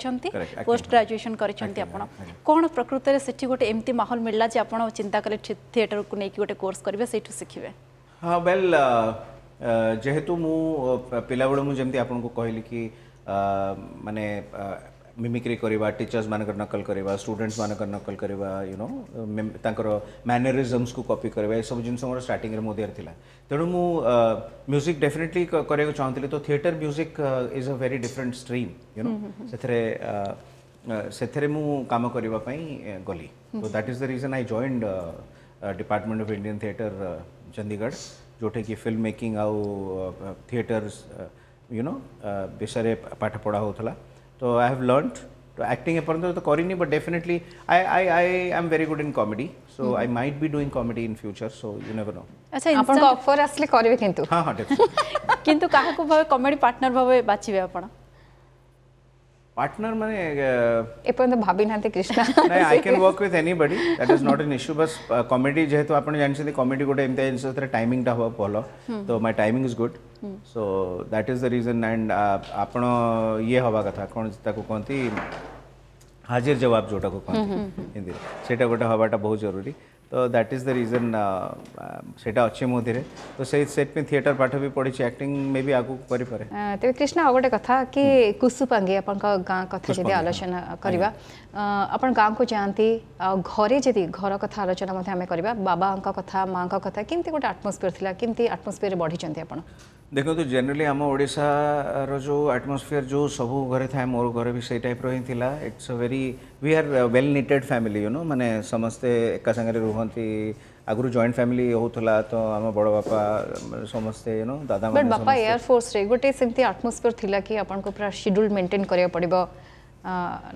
पोस्ट ग्राजुएसन करकृत से गोटे एमती महोल मिलला जो आप चिंता कले थिएटर को लेकिन गोटे कोर्स करेंगे से हाँ वेल जेहेतु मु पिला मुझे आपको कहली कि मानने मिमिक्री करवा टीचर्स मानक नकल करवा स्टूडेंट्स मानक नकल करवा यू नो मैनेरिजम्स को कपी कर यह सब जिन स्टार्टिंग मो देर थी तेणु मु म्यूजिक डेफिनेटली कराइक चाहूँगी तो theatre music is a very different stream you know से कम करने गली तो that is the reason I joined department of Indian theatre Chandigarh जोटे कि फिल्म मेकिंग आउ थिएटर यू नो विषय पाठ पढ़ा होता So I have learnt. Acting aparanta the Corini, but definitely I I I am very good in comedy. So mm -hmm. I might be doing comedy in future. So you never know. আচ্ছা আপনার offer আসলে করবে কিন্তু হ্যাঁ হ্যাঁ কিন্তু কাহাকু ভাবে comedy partner ভাবে বাছিবে আপনা partner mane epo ndo bhabi nante krishna no i can work with anybody that is not an issue bas comedy jehetu apan janichanti comedy gote emta jinsa thare timing ta hoba bhalo so my timing is good so that is the reason and apan ye hoba katha kon taku konti हाजिर जवाब जोटा को कहते हिंदी सेटा गोटे हवाटा बहुत जरूरी तो दैट इज द रीजन से अच्छे मुझे तो थिएटर पाठ भी पढ़ी एक्टिंग मे भी आगे करें कृष्ण आउ गोटे कथ कि कुसुपांगी आप गाँ कथी आलोचना करवा आप गाँ को जाती घरे जी घर कथ आलोचना बाबा कथ माँ कथ कमी गोटे आटमस्फियर थी कमी आटमस्फियर बढ़ी चाहिए आप देखो जेनराली आम ओडार जो आटमस्फियर जो सब घर था मोर घर भी सही टाइप रही थिला it's a very we are well knitted family you know मैंने समस्ते एका सागर रुहति आगुरी जॉइंट फैमिली होता तो आम बड़ बापा समस्ते यू नो दादा बट बापा एयरफोर्स गोटे आटमस्फियर थिला कि आप शिड्यूल मेन्टेन करा पड़ा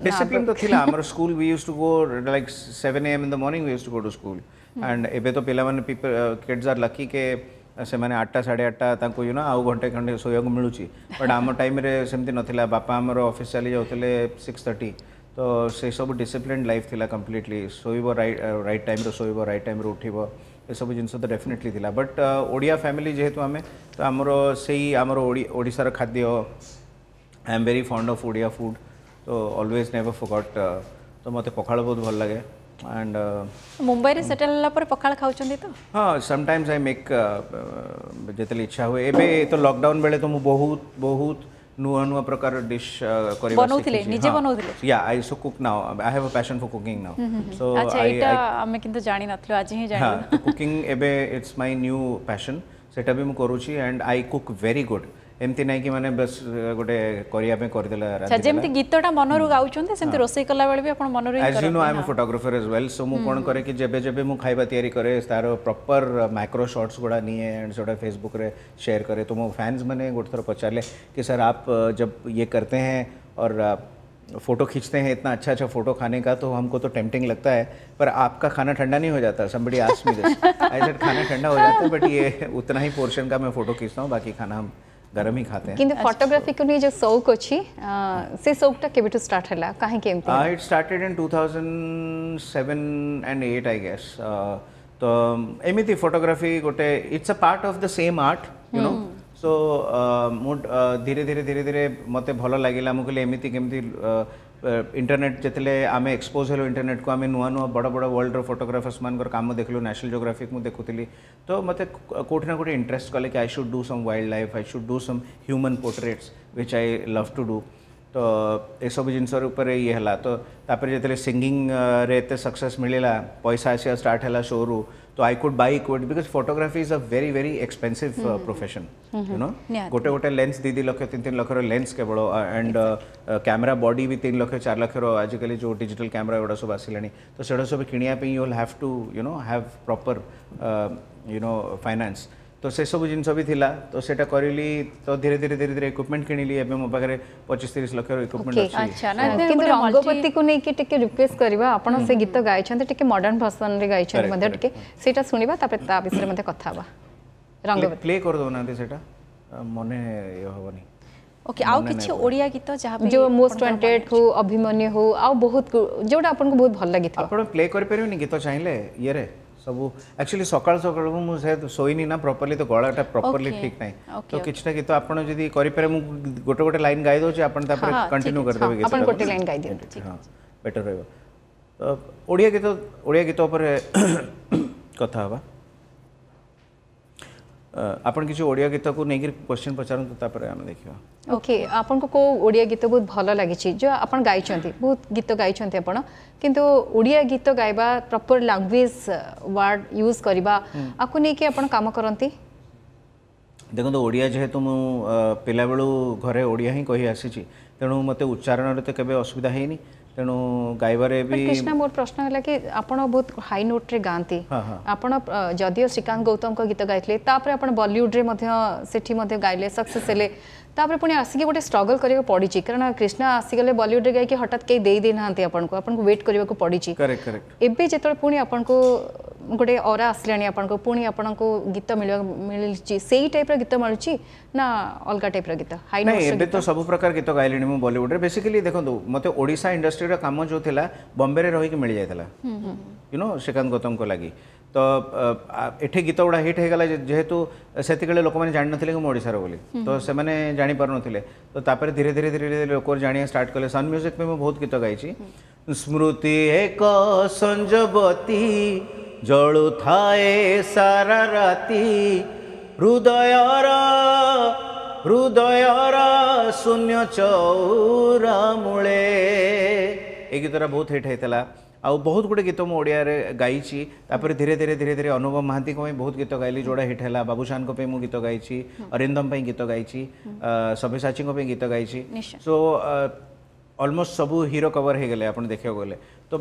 डिसिप्लिन तो थिला हमर school we used to go like 7 AM in the morning we used to go to school and एबे तो पेला माने पीपल किड्स आर लकी के से मैंने आठटा साढ़े आठटा यू ना आउ घंटे खंडे शोक मिलूँ बट आम टाइम सेमती ना बापा आम अफिस् चली जाते सिक्स थर्टी तो से सब डिसिप्लीन लाइफ थी कम्प्लीटली शोब रईट टाइम शोब रईट टाइम उठ सब जिन तो डेफिनेटली थी बट ओडिया फैमिली जेहेतु आम तो आमर से ही आम ओडार खाद्य I am very fond of Odia food तो अलवेज नेवर फोगट तो मत पखाड़ बहुत भल लगे and uh, mumbai re settle hela pare pakhal khauchanti to ha sometimes i make jetale ichha hue ebe to lockdown bele to mu bahut bahut नुआ नुआ प्रकार dish करिबा बनौथिले निजे बनौथिले या I so cook now I have a passion for cooking now so अच्छा एटा हमें किंतु जानि नथलो आज ही जानि कुकिंग एबे इट्स माय न्यू पैशन सेटा भी मु करूची and I cook very good एमती ନାହିଁ कि मैंने बस गोटे କରିବା ପାଇଁ କରିଦେଲା ଯେମିତି ଗୀତଟା ମନରୁ रोसे कला ରୋଷେଇ भी ବି ଆପଣ as as you know I am photographer as well so ମୁଁ କ'ଣ କରେ କି ଯେବେ ଯେବେ ମୁଁ ଖାଇବା ତିଆରି କରେ ତାର ପ୍ରପର୍ ମାଇକ୍ରୋ ସଟ୍ସ ଗୁଡ଼ା ନିଏ ଆଣ୍ଡ शेयर तो वो फैंस मैंने गोटे थोड़ा पचारे कि सर आप जब ये करते हैं और फ़ोटो खींचते हैं इतना अच्छा अच्छा फ़ोटो खाने का तो हमको तो टेम्पटिंग लगता है पर आपका खाना ठंडा नहीं हो जाता समबड़ी आस में आई खाना ठंडा हो जाता है बट ये उतना ही पोर्शन का मैं फ़ोटो खींचता हूँ बाकी खाना हम गरम ही खाते हैं किंतु फोटोग्राफी को नहीं जो शौक अछि से शौकटा केबेटु स्टार्ट हला काहे के एमती it started in 2007 and 8 I guess तो um, एमिति फोटोग्राफी गोटे it's a part of the same art you know so मु धीरे धीरे धीरे धीरे मते भलो लागिला मु कहले एमिति केमति uh, ইন্টরনেট যেতলে আমি এক্সপোজ হলু ইন্টরনেটকু আমি নূয়া নূয়া বড় বড় ওয়ার্ল্ডর ফটোগ্রাফর্স মানকর কাম দেখলু ন্যাশনাল জিওগ্রাফিক মু দেখুলি তো মতে কোটি না কোটি ইন্টারেস্ট কলে কি I should do some wildlife I should do some human portraits which I love to do তো এসব জিনিস উপরে ইয়ে হলা তো তাপরে যেতলে সিঙ্গিং রে এতে সকসেস মিলিলা পয়সা আসিয়া স্টার্ট হলা শোরু तो I could buy equip because photography is a very very expensive profession you know गोटे गोटे लेंस दी दी लक्ष तीन तीन लक्षर लेंस केवल एंड कैमेरा बॉडी भी तीन लक्ष चार लक्षर आजिकल जो डिजिटल कैमेरा एगुड़ा सब आस तो से सब किणापी you will to you know have proper you know finance তো সেসবু জিনিস বি লা তো সেটা করিলি তো ধীরে ধীরে ধীরে ধীরে ইকুইপমেন্ট কিনিলি এবে মো পাখে পঁচিশ তিরিশ লক্ষর ইকুইপমেন্ট আছে আচ্ছা না কিন্তু রঙ্গপতি কু নেকি টিকে রিকোয়েস্ট করিবা আপন সে গীত গাইছেন টিকে মডার্ন ভার্সন রে গাইছেন মধ্যে টিকে সেটা শুনিবা তারপরে তা বিষয়ে মধ্যে কথা হবা রঙ্গপতি প্লে করে দও না সেটা মনে ইয়ে হবনি ओके आउ किछि ओडिया गीत जहां जो मोस्ट वांटेड हो अभिमन्यु हो आउ बहुत जोटा आपन को बहुत भल लागिथो आपन प्ले कर परबे नि गीत चाहिले ये रे ସବୁ ଆକ୍ଚୁଆଲି ସକାଳୁ ସକାଳକୁ ମୁଁ ସେ ଶୋଇନି ନା ପ୍ରପରଲି ତ ଗଳାଟା ପ୍ରପରଲି ଠିକ୍ ନାହିଁ ତ କିଛି ନା କିଛି ତ ଆପଣ ଯଦି କରିପାରିବେ ମୁଁ ଗୋଟେ ଗୋଟେ ଲାଇନ୍ ଗାଇ ଦେଉଛି ଆପଣ ତାପରେ କଣ୍ଟିନ୍ୟୁ କରିଦେବେ ଆପଣ ଗୋଟେ ଲାଇନ୍ ଗାଇ ଦିଅନ୍ତୁ ହଁ ବେଟର୍ ରହିବ ତ ଓଡ଼ିଆ ଗୀତ ଓଡ଼ିଆ ଗୀତ ଉପରେ କଥା ହେବା आपण किसी ओडिया गीत को लेकिन क्वेश्चन तो तापर आम देखा ओके okay, को को ओडिया गीत बहुत भल लगी जो आप गाई बहुत गीत तो गाई आपड़ किंतु ओडिया गीत गाइबा प्रॉपर लैंग्वेज वर्ड यूज करवा आपको लेकिन आप कम करती देखो तो ओडिया जेहेतु मु पिला बेलू घरे ओडिया ही कही आसी तेणु मत उच्चारण तो केवे असुविधा होनी ତେଣୁ ଗାଇବାରେ ବି କ୍ରିଷ୍ଣା ମୋର ପ୍ରଶ୍ନ ହେଲା କି ଆପଣ ବହୁତ ହାଇ ନୋଟ୍ରେ ଗାଆନ୍ତି ଆପଣ ଯଦିଓ ଶ୍ରୀକାନ୍ତ ଗୌତମଙ୍କ ଗୀତ ଗାଇଥିଲେ ତାପରେ ଆପଣ ବଲିଉଡ଼ରେ ମଧ୍ୟ ସେଠି ମଧ୍ୟ ଗାଇଲେ ସକ୍ସେସ୍ ହେଲେ ତାପରେ ପୁଣି ଆସିକି ଗୋଟେ ଷ୍ଟ୍ରଗଲ୍ କରିବାକୁ ପଡ଼ିଛି କାରଣ କ୍ରିଷ୍ଣା ଆସିଗଲେ ବଲିଉଡ଼ରେ ଗାଇକି ହଠାତ୍ କେହି ଦେଇ ଦେଇନାହାନ୍ତି ଆପଣଙ୍କୁ ଆପଣଙ୍କୁ ୱେଟ୍ କରିବାକୁ ପଡ଼ିଛି ଏବେ ଯେତେବେଳେ ପୁଣି ଆପଣଙ୍କୁ ଗୋଟେ ଅରା ଆସିଲାଣି ଆପଣଙ୍କୁ ପୁଣି ଆପଣଙ୍କୁ ଗୀତ ମିଳୁଛି ସେଇ ଟାଇପ୍ର ଗୀତ ମିଳୁଛି ନା ଅଲଗା ଟାଇପ୍ର ଗୀତ ହାଇ ଏବେ ତ ସବୁ ପ୍ରକାର ଗୀତ ଗାଇଲିଣି ମୁଁ ବଲିଉଡ଼ରେ ବେସିକାଲି ଦେଖନ୍ତୁ ମୋତେ ଓଡ଼ିଶା ଇଣ୍ଡଷ୍ଟ୍ରିର କାମ ଯେଉଁ ଥିଲା ବମ୍ବେରେ ରହିକି ମିଳିଯାଇଥିଲା ୟୁନୋ ଶ୍ରୀକାନ୍ତ ଗୌତମଙ୍କ ଲାଗି ତ ଏଠି ଗୀତ ଗୁଡ଼ା ହିଟ୍ ହେଇଗଲା ଯେହେତୁ ସେତିକିବେଳେ ଲୋକମାନେ ଜାଣିନଥିଲେ କି ମୁଁ ଓଡ଼ିଶାର ବୋଲି ତ ସେମାନେ ଜାଣିପାରୁନଥିଲେ ତ ତାପରେ ଧୀରେ ଧୀରେ ଧୀରେ ଧୀରେ ଲୋକ ଜାଣିବା ଷ୍ଟାର୍ଟ କଲେ ସନ୍ ମ୍ୟୁଜିକ୍ ପାଇଁ ମୁଁ ବହୁତ ଗୀତ ଗାଇଛି ସ୍ମୃତି ଏକ ସଂଯବତୀ जलु थाए सारा हृदय हृदय शून्य चौरा मूले ये गीतर बहुत हिट होता आउ बहुत गुड़े गीत मुझे गाई तापर धीरे धीरे धीरे धीरे अनुभव महां बहुत गीत गाइली जोड़ा हिट है बाबूशान मुझे गीत गाई अरिंदम गीत गाई सभ्यसाची गीत गाई सो अलमोस्ट सब हिरो कवर हो गले आप देखा गले તો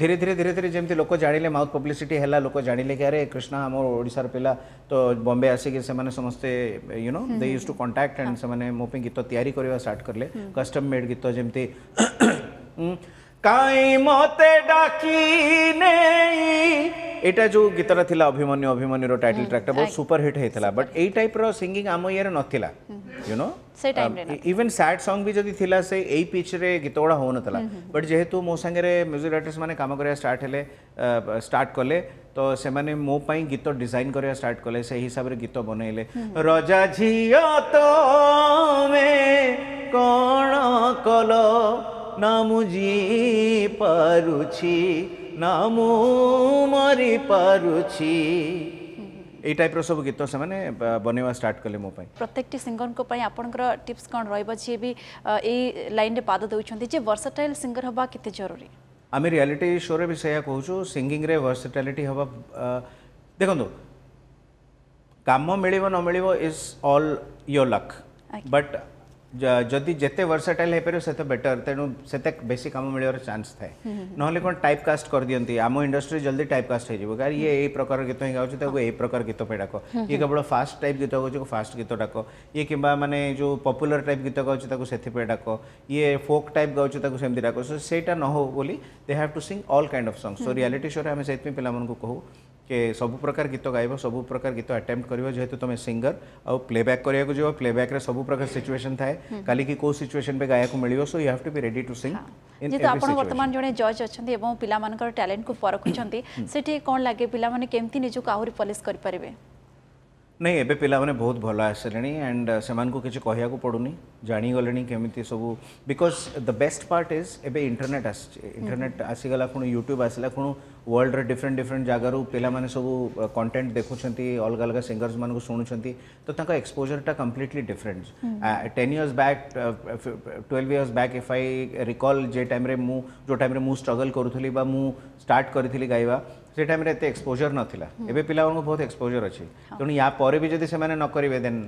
ધીરે ધીરે ધીરે ધીરે જેમથી લોકો જાણીଲେ માઉથ પબ્લિસિટી ହେଲା લોકો જાଣିଲେ કે અરે કૃષ્ણા ଆମ ଓଡ଼ିଶାର ପିଲା ତ ବମ୍ବେ ଆସିକି ସେମାନେ ସମସ୍ତେ you know they used to contact and ସେମାନେ ମୋ ପାଇଁ ଗୀତ ତିଆରି କରିବା ଷ୍ଟାର୍ଟ କଲେ କଷ୍ଟମ୍ ମେଡ୍ ଗୀତ ଯେମିତି কাইমতে ডাকি নেই এটা যে গীতটা লা অভিমন্যু অভিমন্যুর টাইটল ট্র্যাকটা বহুত সুপার হিট হয়েছিলা বট এই টাইপর সিঙ্গিং আম ইয়ারে নথিলা you know even sad song বি যদি থিলা সে এই পিচরে গীতগুড়া হউনথিলা বট যেহেতু মো সাঙ্গে মিউজিক আর্টিস্ট মানে কাম করিয়া স্টার্ট হলে স্টার্ট কলে তো সেমানে মো পাই গীত ডিজাইন করিয়া স্টার্ট কলে সেই হিসাবে গীত বনাইলে রজা ঝিও তো মে কোণ কলো ନାମୁ ଜିଇ ପାରୁଛି ନା ମୁଁ ମରି ପାରୁଛି এই টাইপর সব গীত সে বনাইবা স্টার্ট কলে মো প্রত্যেকটি সিঙ্গরঙ্ আপনার টিপস কম রহব যে বি এই লাইনে পাদ দেছেন যে ভর্সাটাইল সিঙ্গর হওয়া কেতে জরুরি আমি রিয়ালিটি শোরে বি সেয়া কুচু সিঙ্গিংরে ভর্সাটাইলিটি হওয়া দেখুন কাম মিলব ন মিলব is all your luck but जदि जिते वर्सटाइल हो पारे से बेटर तेणु से बेसी कम मिलवर चान्स थाए ना कौन टाइप कास्ट कर दिखती आम इंडस्ट्री जल्दी टाइप कास्ट हो ये ये प्रकार गीत ही गाँच ये प्रकार गीत पे डाक ये केवल फास्ट टाइप गीत गाँव फास्ट गीत डाक ये कि मानने जो पपुलर टाइप गीत गाँव से डाक ये फोक टाइप गाँव से डाक सो से न हो they have to sing all kind of songs so reality show में पे कहूँ के सब प्रकार गीत गाइब सब प्रकार गीत आटेम्प्ट कर जेहतु तुम सिंगर आउ प्लेबैक करा जाओ प्लेबैक सब प्रकार सिचुएसन थाए कल कि कौ सिचुएसन में मिले so you have to be ready to sing जी आप बर्तमान जो जज अच्छा पिला टैलेंट को परखुंट से कौन लगे पे निज्क आहरी पलिश करें नहीं पाने बहुत भल आसेंड से किसी कह पड़ूनी जाणीगले केमी सब because the best part is एबे इंटरनेट आस इंटरनेट आसीगला पुणी यूट्यूब आसला पुणु वर्ल्ड डिफरेंट डिफरेंट जगार पे सब कंटेन्ट देखुं अलग अलग सिंगर्स मान शुणुं तो एक्सपोजरटा completely different ten years back twelve years back if I recall जे टाइम जो टाइम स्ट्रगल करुँ स्टार्ट करी गाइवा ସେ ଟାଇମ୍ରେ ଏତେ ଏକ୍ସପୋଜର୍ ନଥିଲା ଏବେ ପିଲାମାନଙ୍କୁ ବହୁତ ଏକ୍ସପୋଜର୍ ଅଛି ତେଣୁ ୟା ପରେ ବି ଯଦି ସେମାନେ ନ କରିବେ ଦେନ୍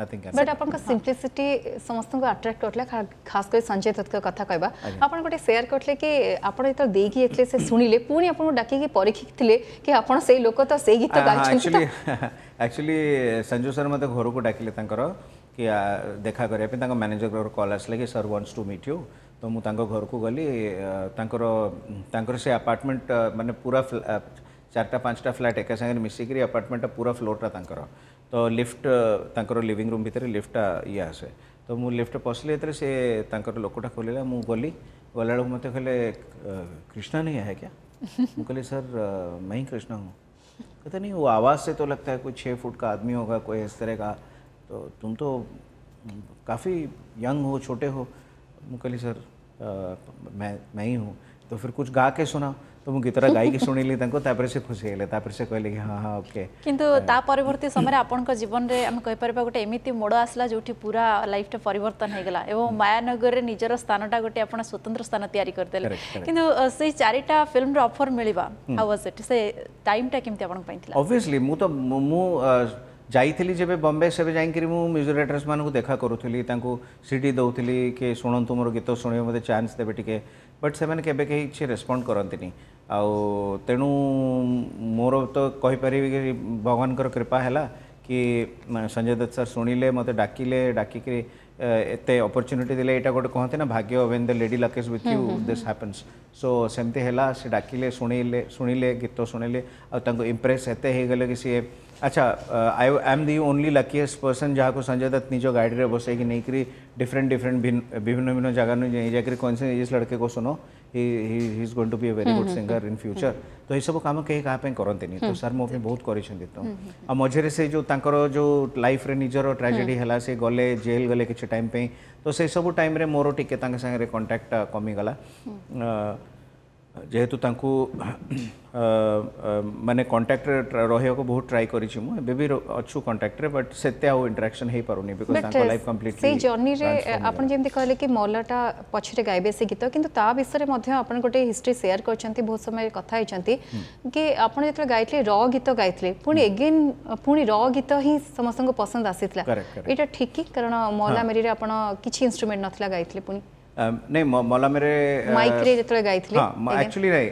ନଥିଙ୍ଗ ବଟ୍ ଆପଣଙ୍କ ସିମ୍ପ୍ଲିସିଟି ସମସ୍ତଙ୍କୁ ଆଟ୍ରାକ୍ଟ କରିଥିଲା ଖାସ୍ କରି ସଞ୍ଜୟ ଦତ୍ତ କଥା କହିବା ଆପଣ ଗୋଟେ ସେୟାର କରିଥିଲେ କି ଆପଣ ଯେତେବେଳେ ଦେଇକି ଯାଇଥିଲେ ସେ ଶୁଣିଲେ ପୁଣି ଆପଣଙ୍କୁ ଡାକିକି ପରୀକ୍ଷିଥିଲେ କି ଆପଣ ସେଇ ଲୋକ ତ ସେଇ ଗୀତ ଗାଇଛନ୍ତି ଆକ୍ଚୁଆଲି ସଞ୍ଜୁ ସାର୍ ମୋତେ ଘରକୁ ଡାକିଲେ ତାଙ୍କର କି ଦେଖା କରିବା ପାଇଁ ତାଙ୍କ ମ୍ୟାନେଜର କଲ୍ ଆସିଲା କି sir wants to meet you तो मुझे घर को गली आपार्टमेंट मानने पूरा चार्टा पाँचटा फ्लाट एका सागर मिसिकी आपार्टमेंट पूरा फ्लोरटा तो लिफ्ट तर लिविंग रूम भितर लिफ्टा ई आसे तो मुझे लिफ्ट पशिले से लोकटा खोल मुझे गली गला मत कह कृष्णा नहीं है क्या मुझे कह सर मैं ही कृष्णा हूँ कहते नहीं वो आवाज़ से तो लगता है कोई छः फुट का आदमी होगा कोई इस तरह का तो तुम तो काफ़ी यंग हो छोटे हो मुकली सर आ, मैं मैं ही हूँ तो फिर कुछ गा के सुना तो ମୁଁ ଗୀତଟା ଗାଇକି ଶୁଣିଲି ତାଙ୍କୁ ତାପରେ ସେ ଖୁସି ହେଲେ ତାପରେ ସେ କହିଲେ କି ହଁ ହଁ ଓକେ କିନ୍ତୁ ତା ପରବର୍ତ୍ତୀ ସମୟରେ ଆପଣଙ୍କ ଜୀବନରେ ଆମେ କହିପାରିବା ଗୋଟେ ଏମିତି ମୋଡ଼ ଆସିଲା ଯେଉଁଠି ପୁରା ଲାଇଫ୍ଟା ପରିବର୍ତ୍ତନ ହେଇଗଲା ଏବଂ ମାୟାନଗରରେ ନିଜର ସ୍ଥାନଟା ଗୋଟେ ଆପଣ ସ୍ୱତନ୍ତ୍ର ସ୍ଥାନ ତିଆରି କରିଦେଲେ କିନ୍ତୁ ସେଇ ଚାରିଟା ଫିଲ୍ମର ଅଫର୍ ମିଳିବା ଆଉ ସେ ଟାଇମ୍ଟା କେମିତି ଆପଣଙ୍କ ପାଇଁ ଥିଲା ଅବଭିୟସଲି ମୁଁ ତ ମୁଁ जाइली जब बम्बे से म्यूजिक राइटर्स मान देखा करूँ तक सी डी दौली कि शुणु मोर गीत शुण मत चान्स देवे टी बट से किसी रेस्पंड करती आेणु मोर तो कहीपर भगवान कृपा है कि संजय दत्त सर शुणिले मत डाकिले डाक एत अपरच्युनिटी दे गोटे कहते ना भाग्य when the lady luck is with you this happens so सेमती है डाकिले शुणिले शुणिले गीत शुणिले आ इम्प्रेस एत हो गले कि सी अच्छा I am the only luckiest person जहाँ को संजय दत्त निज गाइड्रे बसैकि नहींकरी डिफरेन्ट डिफरेन्ट विभिन्न भिन्न जगह जाकर कौन से इस लड़के को सुनो he is going to be a very good singer in future तो ये सब कम कहीं क्या करते तो हम्म। सर मो बहुत कर हम्म, हम्म, मझेरे मझे से जो तांकर जो लाइफ रे निजर ट्राजेडी है से गले जेल गले किसी टाइम पे तो से सब टाइम मोर टे कंटाक्ट कमीगला जेहेतु तुम मानने कंटाक्ट रहा बहुत ट्राए कर अच्छा कंटाक्ट बट से इंटराक्शन हो पार नहीं बिकज लाइफ कम्प्लीट से जर्नी आज कहले कि मल्लाटा पचरे गाइबे से गीत कि विषय में गोटे हिस्ट्री सेयार कर बहुत समय कथी हम्म। कि आपड़ जो गायले र गीत गाइले पुणी एगेन हम्म। पुणी र गीत ही समस्त पसंद आसा ठीक कारण मल्ला मेरी आपड़ किसी इन्स्ट्रुमेंट ना गाइले पुणी Um, नहीं मला मेरे माइक uh, रे जेतळे गायथले हां एक्चुअली नाही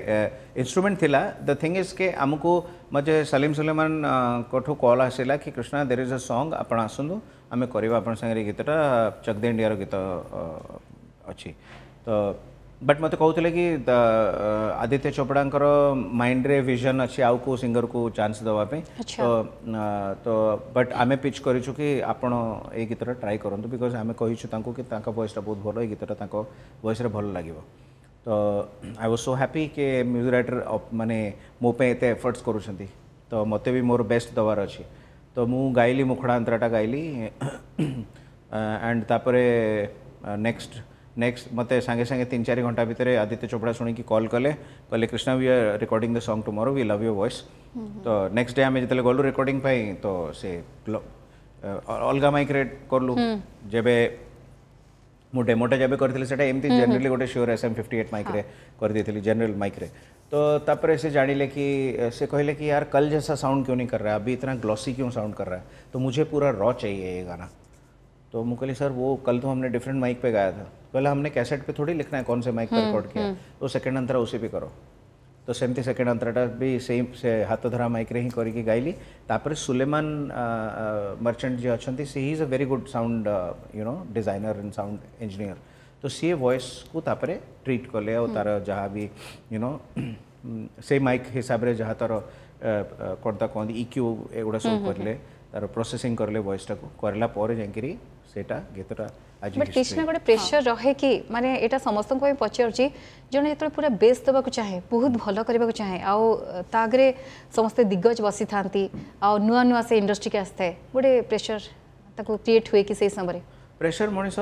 इन्स्ट्रुमेंट थिला द थिंग इज के हमको मजे सलीम सुलेमान uh, कोठो कॉल आसीला कि Krishna there is a song आपण आसंदो आमे करबा आपण संगे गीतटा चक दे इंडिया रो गीत uh, अछि तो बट मत कहते कि आदित्य चोपड़ा माइंड रे विजन अच्छे आउ को सिंगर को चान्स देवाई अच्छा। तो, तो बट आम पिच कर गीत आपड़ ट्राए करूँ बिकज आम कहीचु कि भयसटा बहुत भल ये गीतटा भल लगे तो आई वाज सो हैप्पी के म्यूजिक राइटर माने मोपे एफर्ट्स कर तो मत भी मोर बेस्ट दबार अच्छी तो मुझे गायली मुखड़ा अंतराटा गाइली एंड तापर नेक्स्ट नेक्स्ट मत सांगे सांगे तीन चार घंटा भितर आदित्य चोपड़ा शुणी कल कले कहे Krishna we are recording the song tomorrow we love your voice तो नेक्स्ट डे आम जो गलु रेकर्डिंग तो से अलग माइक रे कलु जब मुझे ଡେମୋଟା जब करी से जेनेली गोटे ଗୋଟେ एस एम फिफ्टी एट माइक्रे ମାଇକ୍ରେ जेनेल माइक्रे तो तापर से जान ଜାଣିଲେ कि से कहले कि यार कल जैसा साउंड क्यों नहीं कर रहा है अभी इतना ग्लॉसी क्यों साउंड कर रहा है तो मुझे पूरा रॉ चाहिए ये गाना तो मुकली सर वो कल तो हमने डिफरेंट माइक पे गाया था पहले हमने कैसेट पे थोड़ी लिखना है कौन से माइक पर रिकॉर्ड हम्म, किया हम्म। तो सेकंड अंतरा उसी पे करो तो सेमती सेकेंड अंतराटा भी सेम से हाथ धरा माइक रे ही करके गायली तापर सुलेमान मर्चेंट जी अच्छा see he is a very good sound you know designer and sound engineer तो सी वॉइस को तापर ट्रिट कले तार जहाँ भी यू से माइक हिसाब से जहाँ तार कौन तक कौन इक्यू एगुड़ा सब करें तार प्रोसेंग करले वॉइसटा को सेटा गीतटा बट किसी ना गोटे रहे कि मान ये समस्त पचार जन जो पूरा बेस्ट देवाक चाहे बहुत भल करने को चाहे आगे समस्ते दिग्गज बसी था नुआ नुआ से इंडस्ट्री के आसता है गोटे प्रेसर क्रिएट हुए कि से समय ପ୍ରେସର ମଣିଷ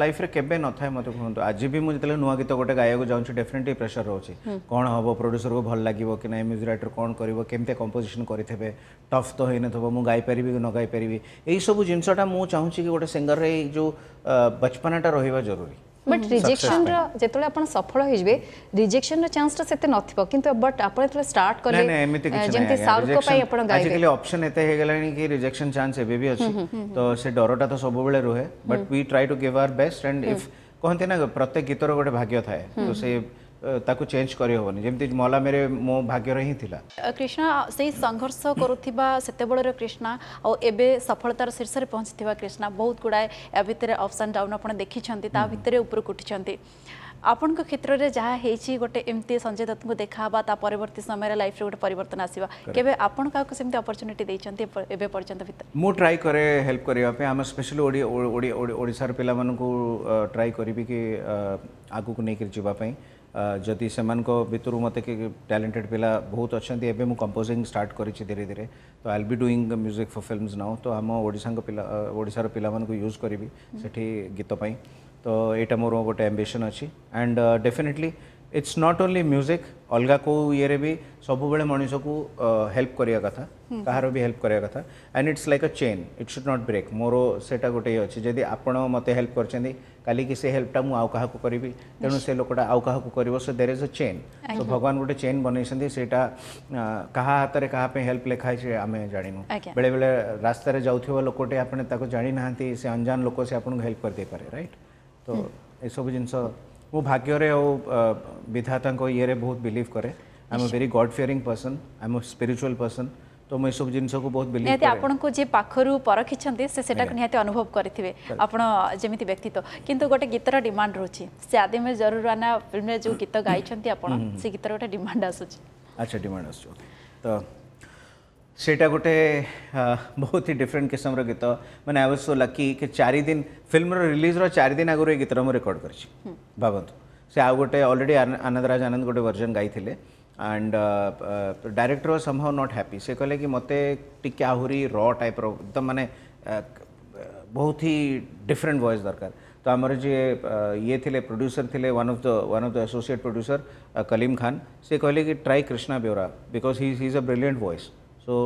ଲାଇଫରେ କେବେ ନଥାଏ ମୋତେ କୁହନ୍ତୁ ଆଜି ବି ମୁଁ ଯେତେବେଳେ ନୂଆ ଗୀତ ଗୋଟେ ଗାଇବାକୁ ଯାଉଛି ଡେଫିନେଟଲି ପ୍ରେସର ରହୁଛି କ'ଣ ହେବ ପ୍ରଡ୍ୟୁସରକୁ ଭଲ ଲାଗିବ କି ନାହିଁ ମ୍ୟୁଜିକ୍ ରାଇଟର କ'ଣ କରିବ କେମିତି କମ୍ପୋଜିସନ୍ କରିଥିବେ ଟଫ୍ ତ ହୋଇନଥିବ ମୁଁ ଗାଇପାରିବି କି ନ ଗାଇପାରିବି ଏଇସବୁ ଜିନିଷଟା ମୁଁ ଚାହୁଁଛି କି ଗୋଟେ ସିଙ୍ଗରରେ ଏଇ ଯେଉଁ ବଚପନାଟା ରହିବା ଜରୁରୀ बट रिजेक्शन जो आप सफल हो रिजेक्शन चान्स से नथिबो किंतु बट आप जो स्टार्ट कले जेमति साउथ को पाई आपण गाइबे आजकल ऑप्शन एते हे गेलानी कि रिजेक्शन चान्स एबे भी अछि तो से डरटा तो सब बेले रहे but we try to give our best and if कहते ना प्रत्येक गीतर गोटे भाग्य थाए तो से ତାକୁ ଚେଞ୍ଜ କରିହେବନି ଯେମିତି ମଲାମେରେ ମୋ ଭାଗ୍ୟରେ ହିଁ ଥିଲା କ୍ରିଷ୍ଣା ସେଇ ସଂଘର୍ଷ କରୁଥିବା ସେତେବେଳର କ୍ରିଷ୍ଣା ଆଉ ଏବେ ସଫଳତାର ଶୀର୍ଷରେ ପହଞ୍ଚିଥିବା କ୍ରିଷ୍ଣା ବହୁତ ଗୁଡ଼ାଏ ୟା ଭିତରେ ଅପ୍ସ ଆଣ୍ଡ ଡାଉନ୍ ଆପଣ ଦେଖିଛନ୍ତି ତା ଭିତରେ ଉପରକୁ ଉଠିଛନ୍ତି आपण क्षेत्र में जहाँ हो गए एमती संजय दत्त को देखा परवर्त समय लाइफ गोटे पर आसवा केवे आपन पर्यटन भितर मुझ ट्राए कै हेल्प करने स्पेशलीशार पे ट्राए करी आग को लेकर जावाई जदि से भितर मत टैलेंटेड पिला बहुत अच्छा एवं मुझ कंपोजिंग स्टार्ट कर धीरे धीरे तो I be doing music for films now तो आम ओडा पिला पिला यूज करी से गीतपाई तो uh, यहाँ uh, हम्म। मोर गोटे एम्बिशन अच्छी and definitely it's not only music अलग कौरे भी सब मनीष को हेल्प करा कथा कहार भी हेल्प करा कथा and it's like a chain it should not break मोर से गोटे अच्छे जदि आपत मत हेल्प कर कल कि से हेल्पटा मुझ आ करी तेणु से लोकटा आउ क्या कर देर इज अ चेन सो भगवान गोटे चेन बनई क्या हाथ में क्या हेल्प लेखाई आम जानू बेले बेले रास्त जाऊक जाणी ना से अंजान लोक से आपको हेल्प करदे रईट ତ ଏସବୁ ଜିନିଷ ମୁଁ ଭାଗ୍ୟରେ ଆଉ ବିଧାତାଙ୍କ ଇଏରେ ବହୁତ ବିଲିଭ୍ କରେ I am very god fearing person I am spiritual person ତ ମୁଁ ଏସବୁ ଜିନିଷକୁ ବହୁତ ବିଲିଭ୍ ନିହାତି ଆପଣଙ୍କୁ ଯିଏ ପାଖରୁ ପରଖିଛନ୍ତି ସେ ସେଟାକୁ ନିହାତି ଅନୁଭବ କରିଥିବେ ଆପଣ ଯେମିତି ବ୍ୟକ୍ତିତ୍ୱ କିନ୍ତୁ ଗୋଟେ ଗୀତର ଡିମାଣ୍ଡ ରହୁଛି ସେ ଆଦିମେ ଜରୁରାନା ଫିଲ୍ମରେ ଯେଉଁ ଗୀତ ଗାଇଛନ୍ତି ଆପଣ ସେ ଗୀତର ଗୋଟେ ଡିମାଣ୍ଡ ଆସୁଛି ଆଚ୍ଛା ଡିମାଣ୍ଡ ଆସୁଛି ତ सेटा गोटे बहुत ही डिफरेंट किस्म गीत मैंने आई वाज सो लकी कि चारिदिन फिल्म रिलीज रारिदिन आगु ये गीतर मुझे रेकर्ड कर भावतु से आउ गोटे अलरेडी आनंद राज आनंद गोटे वर्जन गई एंड डायरेक्टर वाज संभव नॉट हैप्पी से कहे कि मत टे आहरी र टाइप रहा मानने बहुत ही डिफरेंट वॉइस दरकार तो आमर जी ये थे प्रड्यूसर थे one of the one of the associate producer Kaleem Khan से कहले कि try Krishna Behera because he is a brilliant voice so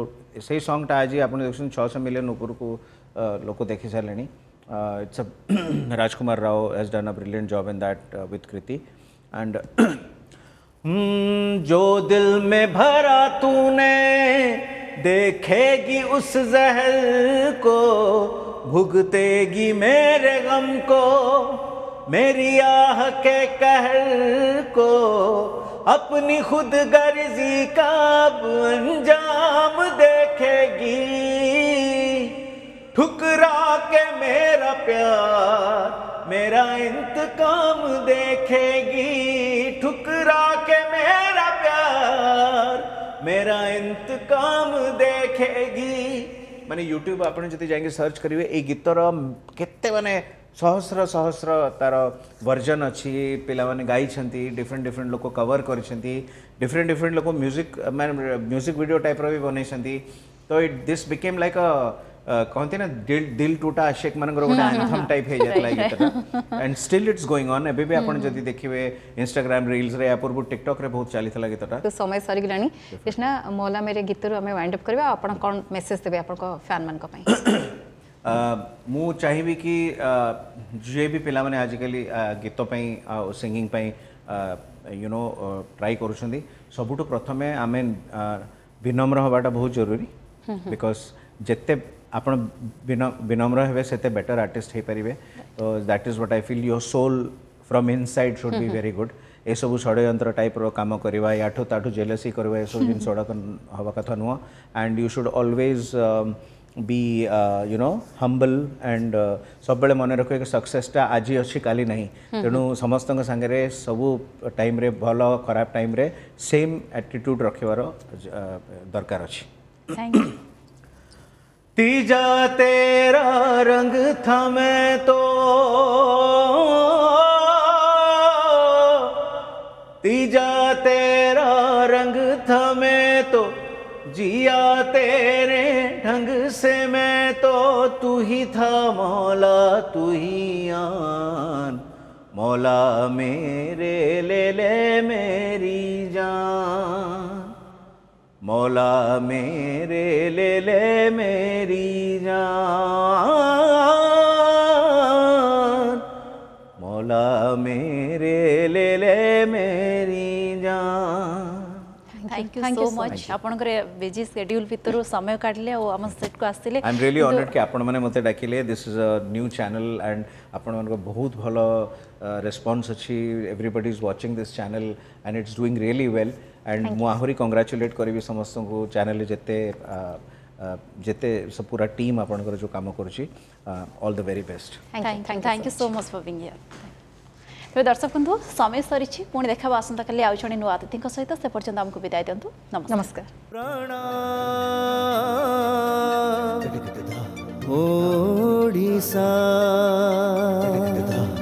से संगटा आज आप देख छःश मिलियन उपर को लोक देखी सारे it's a [coughs] Rajkumar Rao has done a brilliant job in that with Kriti and [coughs] hmm, जो दिल में भरा तूने देखेगी उस जहल को भुगतेगी मेरे गम को मेरी आह के कहल को अपनी खुद गर्जी का अंजाम देखेगी ठुकरा के मेरा प्यार मेरा इंतकाम देखेगी ठुकरा के मेरा प्यार मेरा इंतकाम देखेगी मैंने यूट्यूब आपने जो जाएंगे सर्च करेंगे ये गीतर के मैंने सहस्र सहस्र तार वर्जन अच्छी पे गई डिफरेंट डिफरेंट लोक कवर करफरेन्ट डिफरेन्ट लोक म्यूजिक मैं म्यूजिक भिड टाइप भी बनई तो it this became like a कहते ना दिल दिल टूटा आशेक मान गोटे आंथम टाइप हो जाता है and still it's going on एबे आप देखिए इनग्राम रिल्स या पूर्व टिकटक बहुत चली था गीत तो समय सर गला कृष्णा मौला मेरे गीत रू वाइंड अप करवा आप मेसेज देते आप फैन मैं मुझे कि जे भी आज कल गीत सिंगिंग यू नो ट्राई कर सब प्रथम आम विनम्र हवाटा बहुत जरूरी बिकज हम्म, हम्म। जिते विनम्र हे से बेटर आर्टिस्ट हो पारे तो that is what I feel your soul from inside should be very good ये सब षड्यंत्र टाइप राम करवा जेलसी करवा यह सब जिन गुड़ा हवा कथ नुह and you should always be uh, you know humble and मन रख एक सक्सेस आज अच्छी का ना तेणु समस्त सांगे सबू टाइम भल खराब टाइम सेम एटीट्यूड रखिबार दरकार अच्छी तीजा तेरा रंग थमे तो जिया तेरे ढंग से मैं तो तू ही था मौला तू ही आन मौला मेरे ले ले मेरी जान मौला मेरे ले ले मेरी जान थैंक यू सो मच आपनकर बिजी शेड्यूल समय सेट को आई एम रियली ऑनर्ड कि माने मते डाकिले this is a new channel and बहुत भलो अछि everybody is watching this channel and it's doing really well and मु आहुरी कांग्रेचुलेट करबी समस्त को चैनल जेते जेते सब पूरा टीम आपण जो काम करछि all the very best thank you so much for being here ତେବେ ଦର୍ଶକ ବନ୍ଧୁ ସମୟ ସରିଛି ପୁଣି ଦେଖାବ ଆସନ୍ତାକାଲି ଆଉ ଜଣେ ନୂଆ ଅତିଥିଙ୍କ ସହିତ ସେ ପର୍ଯ୍ୟନ୍ତ ଆମକୁ ବିଦାୟ ଦିଅନ୍ତୁ ନମସ୍କାର ଓଡ଼ିଶା